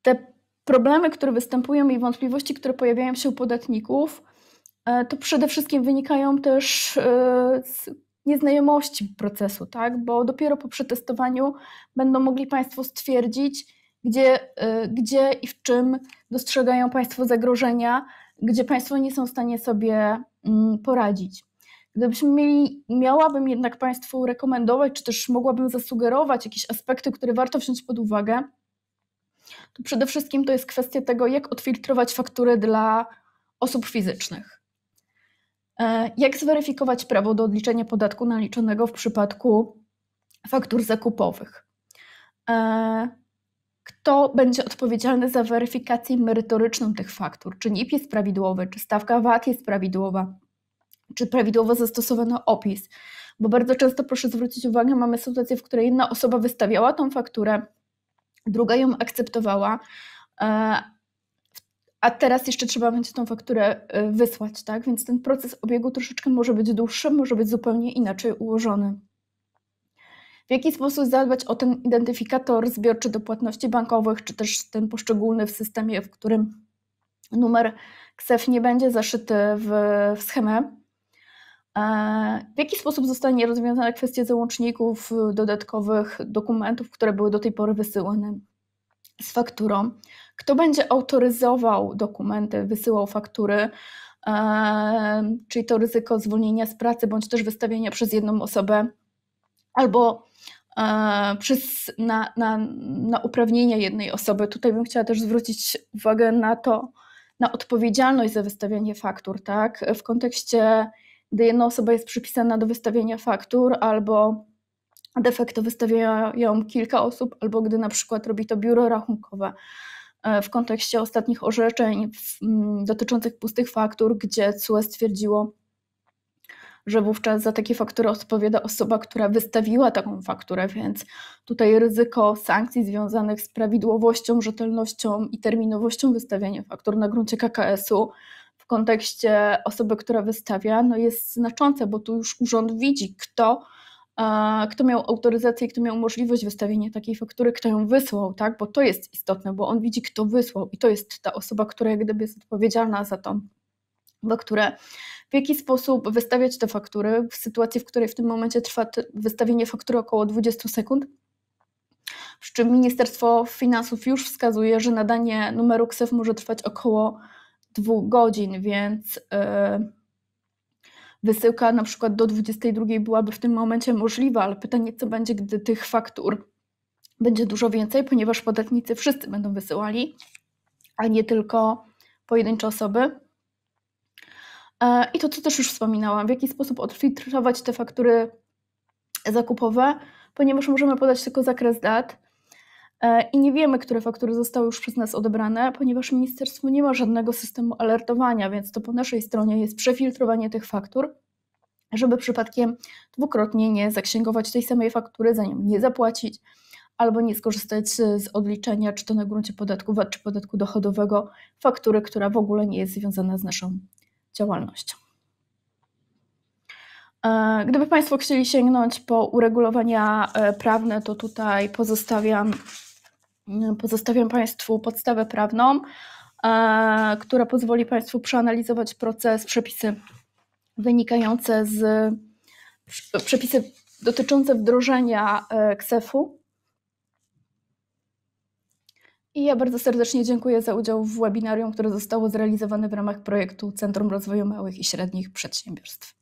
A: te problemy, które występują i wątpliwości, które pojawiają się u podatników, e, to przede wszystkim wynikają też e, z nieznajomości procesu, tak? bo dopiero po przetestowaniu będą mogli Państwo stwierdzić, gdzie, e, gdzie i w czym dostrzegają Państwo zagrożenia, gdzie Państwo nie są w stanie sobie mm, poradzić. Gdybyśmy mieli, miałabym jednak Państwu rekomendować, czy też mogłabym zasugerować jakieś aspekty, które warto wziąć pod uwagę, to przede wszystkim to jest kwestia tego, jak odfiltrować faktury dla osób fizycznych. E, jak zweryfikować prawo do odliczenia podatku naliczonego w przypadku faktur zakupowych? E, kto będzie odpowiedzialny za weryfikację merytoryczną tych faktur? Czy NIP jest prawidłowy, czy stawka VAT jest prawidłowa, czy prawidłowo zastosowano opis? Bo bardzo często, proszę zwrócić uwagę, mamy sytuację, w której jedna osoba wystawiała tą fakturę, druga ją akceptowała, e, a teraz jeszcze trzeba będzie tą fakturę e, wysłać, tak? Więc ten proces obiegu troszeczkę może być dłuższy, może być zupełnie inaczej ułożony. W jaki sposób zadbać o ten identyfikator zbiorczy do płatności bankowych, czy też ten poszczególny w systemie, w którym numer KSEF nie będzie zaszyty w, w schemę. E, w jaki sposób zostanie rozwiązana kwestia załączników, y, dodatkowych dokumentów, które były do tej pory wysyłane z fakturą? Kto będzie autoryzował dokumenty, wysyłał faktury? E, czyli to ryzyko zwolnienia z pracy bądź też wystawienia przez jedną osobę albo e, przez, na, na, na uprawnienia jednej osoby. Tutaj bym chciała też zwrócić uwagę na to, na odpowiedzialność za wystawianie faktur, tak? W kontekście gdy jedna osoba jest przypisana do wystawienia faktur albo de facto wystawia ją kilka osób, albo gdy na przykład robi to biuro rachunkowe. E, w kontekście ostatnich orzeczeń mm, dotyczących pustych faktur, gdzie CUE stwierdziło, że wówczas za takie faktury odpowiada osoba, która wystawiła taką fakturę, więc tutaj ryzyko sankcji związanych z prawidłowością, rzetelnością i terminowością wystawiania faktur na gruncie KKS-u kontekście osoby, która wystawia, no jest znaczące, bo tu już urząd widzi, kto, e, kto miał autoryzację, kto miał możliwość wystawienia takiej faktury, kto ją wysłał, tak? bo to jest istotne, bo on widzi, kto wysłał i to jest ta osoba, która jak gdyby jest odpowiedzialna za tą fakturę. W jaki sposób wystawiać te faktury w sytuacji, w której w tym momencie trwa wystawienie faktury około 20 sekund, przy czym Ministerstwo Finansów już wskazuje, że nadanie numeru KSEF może trwać około dwóch godzin, więc y, wysyłka na przykład do 22 byłaby w tym momencie możliwa, ale pytanie, co będzie, gdy tych faktur będzie dużo więcej, ponieważ podatnicy wszyscy będą wysyłali, a nie tylko pojedyncze osoby. E, I to, co też już wspominałam, w jaki sposób odfiltrować te faktury zakupowe, ponieważ możemy podać tylko zakres dat E, i nie wiemy, które faktury zostały już przez nas odebrane, ponieważ ministerstwo nie ma żadnego systemu alertowania, więc to po naszej stronie jest przefiltrowanie tych faktur, żeby przypadkiem dwukrotnie nie zaksięgować tej samej faktury, za nią nie zapłacić albo nie skorzystać z odliczenia, czy to na gruncie podatku VAT, czy podatku dochodowego, faktury, która w ogóle nie jest związana z naszą działalnością. E, gdyby Państwo chcieli sięgnąć po uregulowania e, prawne, to tutaj pozostawiam Pozostawiam Państwu podstawę prawną, e, która pozwoli Państwu przeanalizować proces, przepisy wynikające z przepisy dotyczące wdrożenia e, KSEF-u. I ja bardzo serdecznie dziękuję za udział w webinarium, które zostało zrealizowane w ramach projektu Centrum Rozwoju Małych i Średnich Przedsiębiorstw.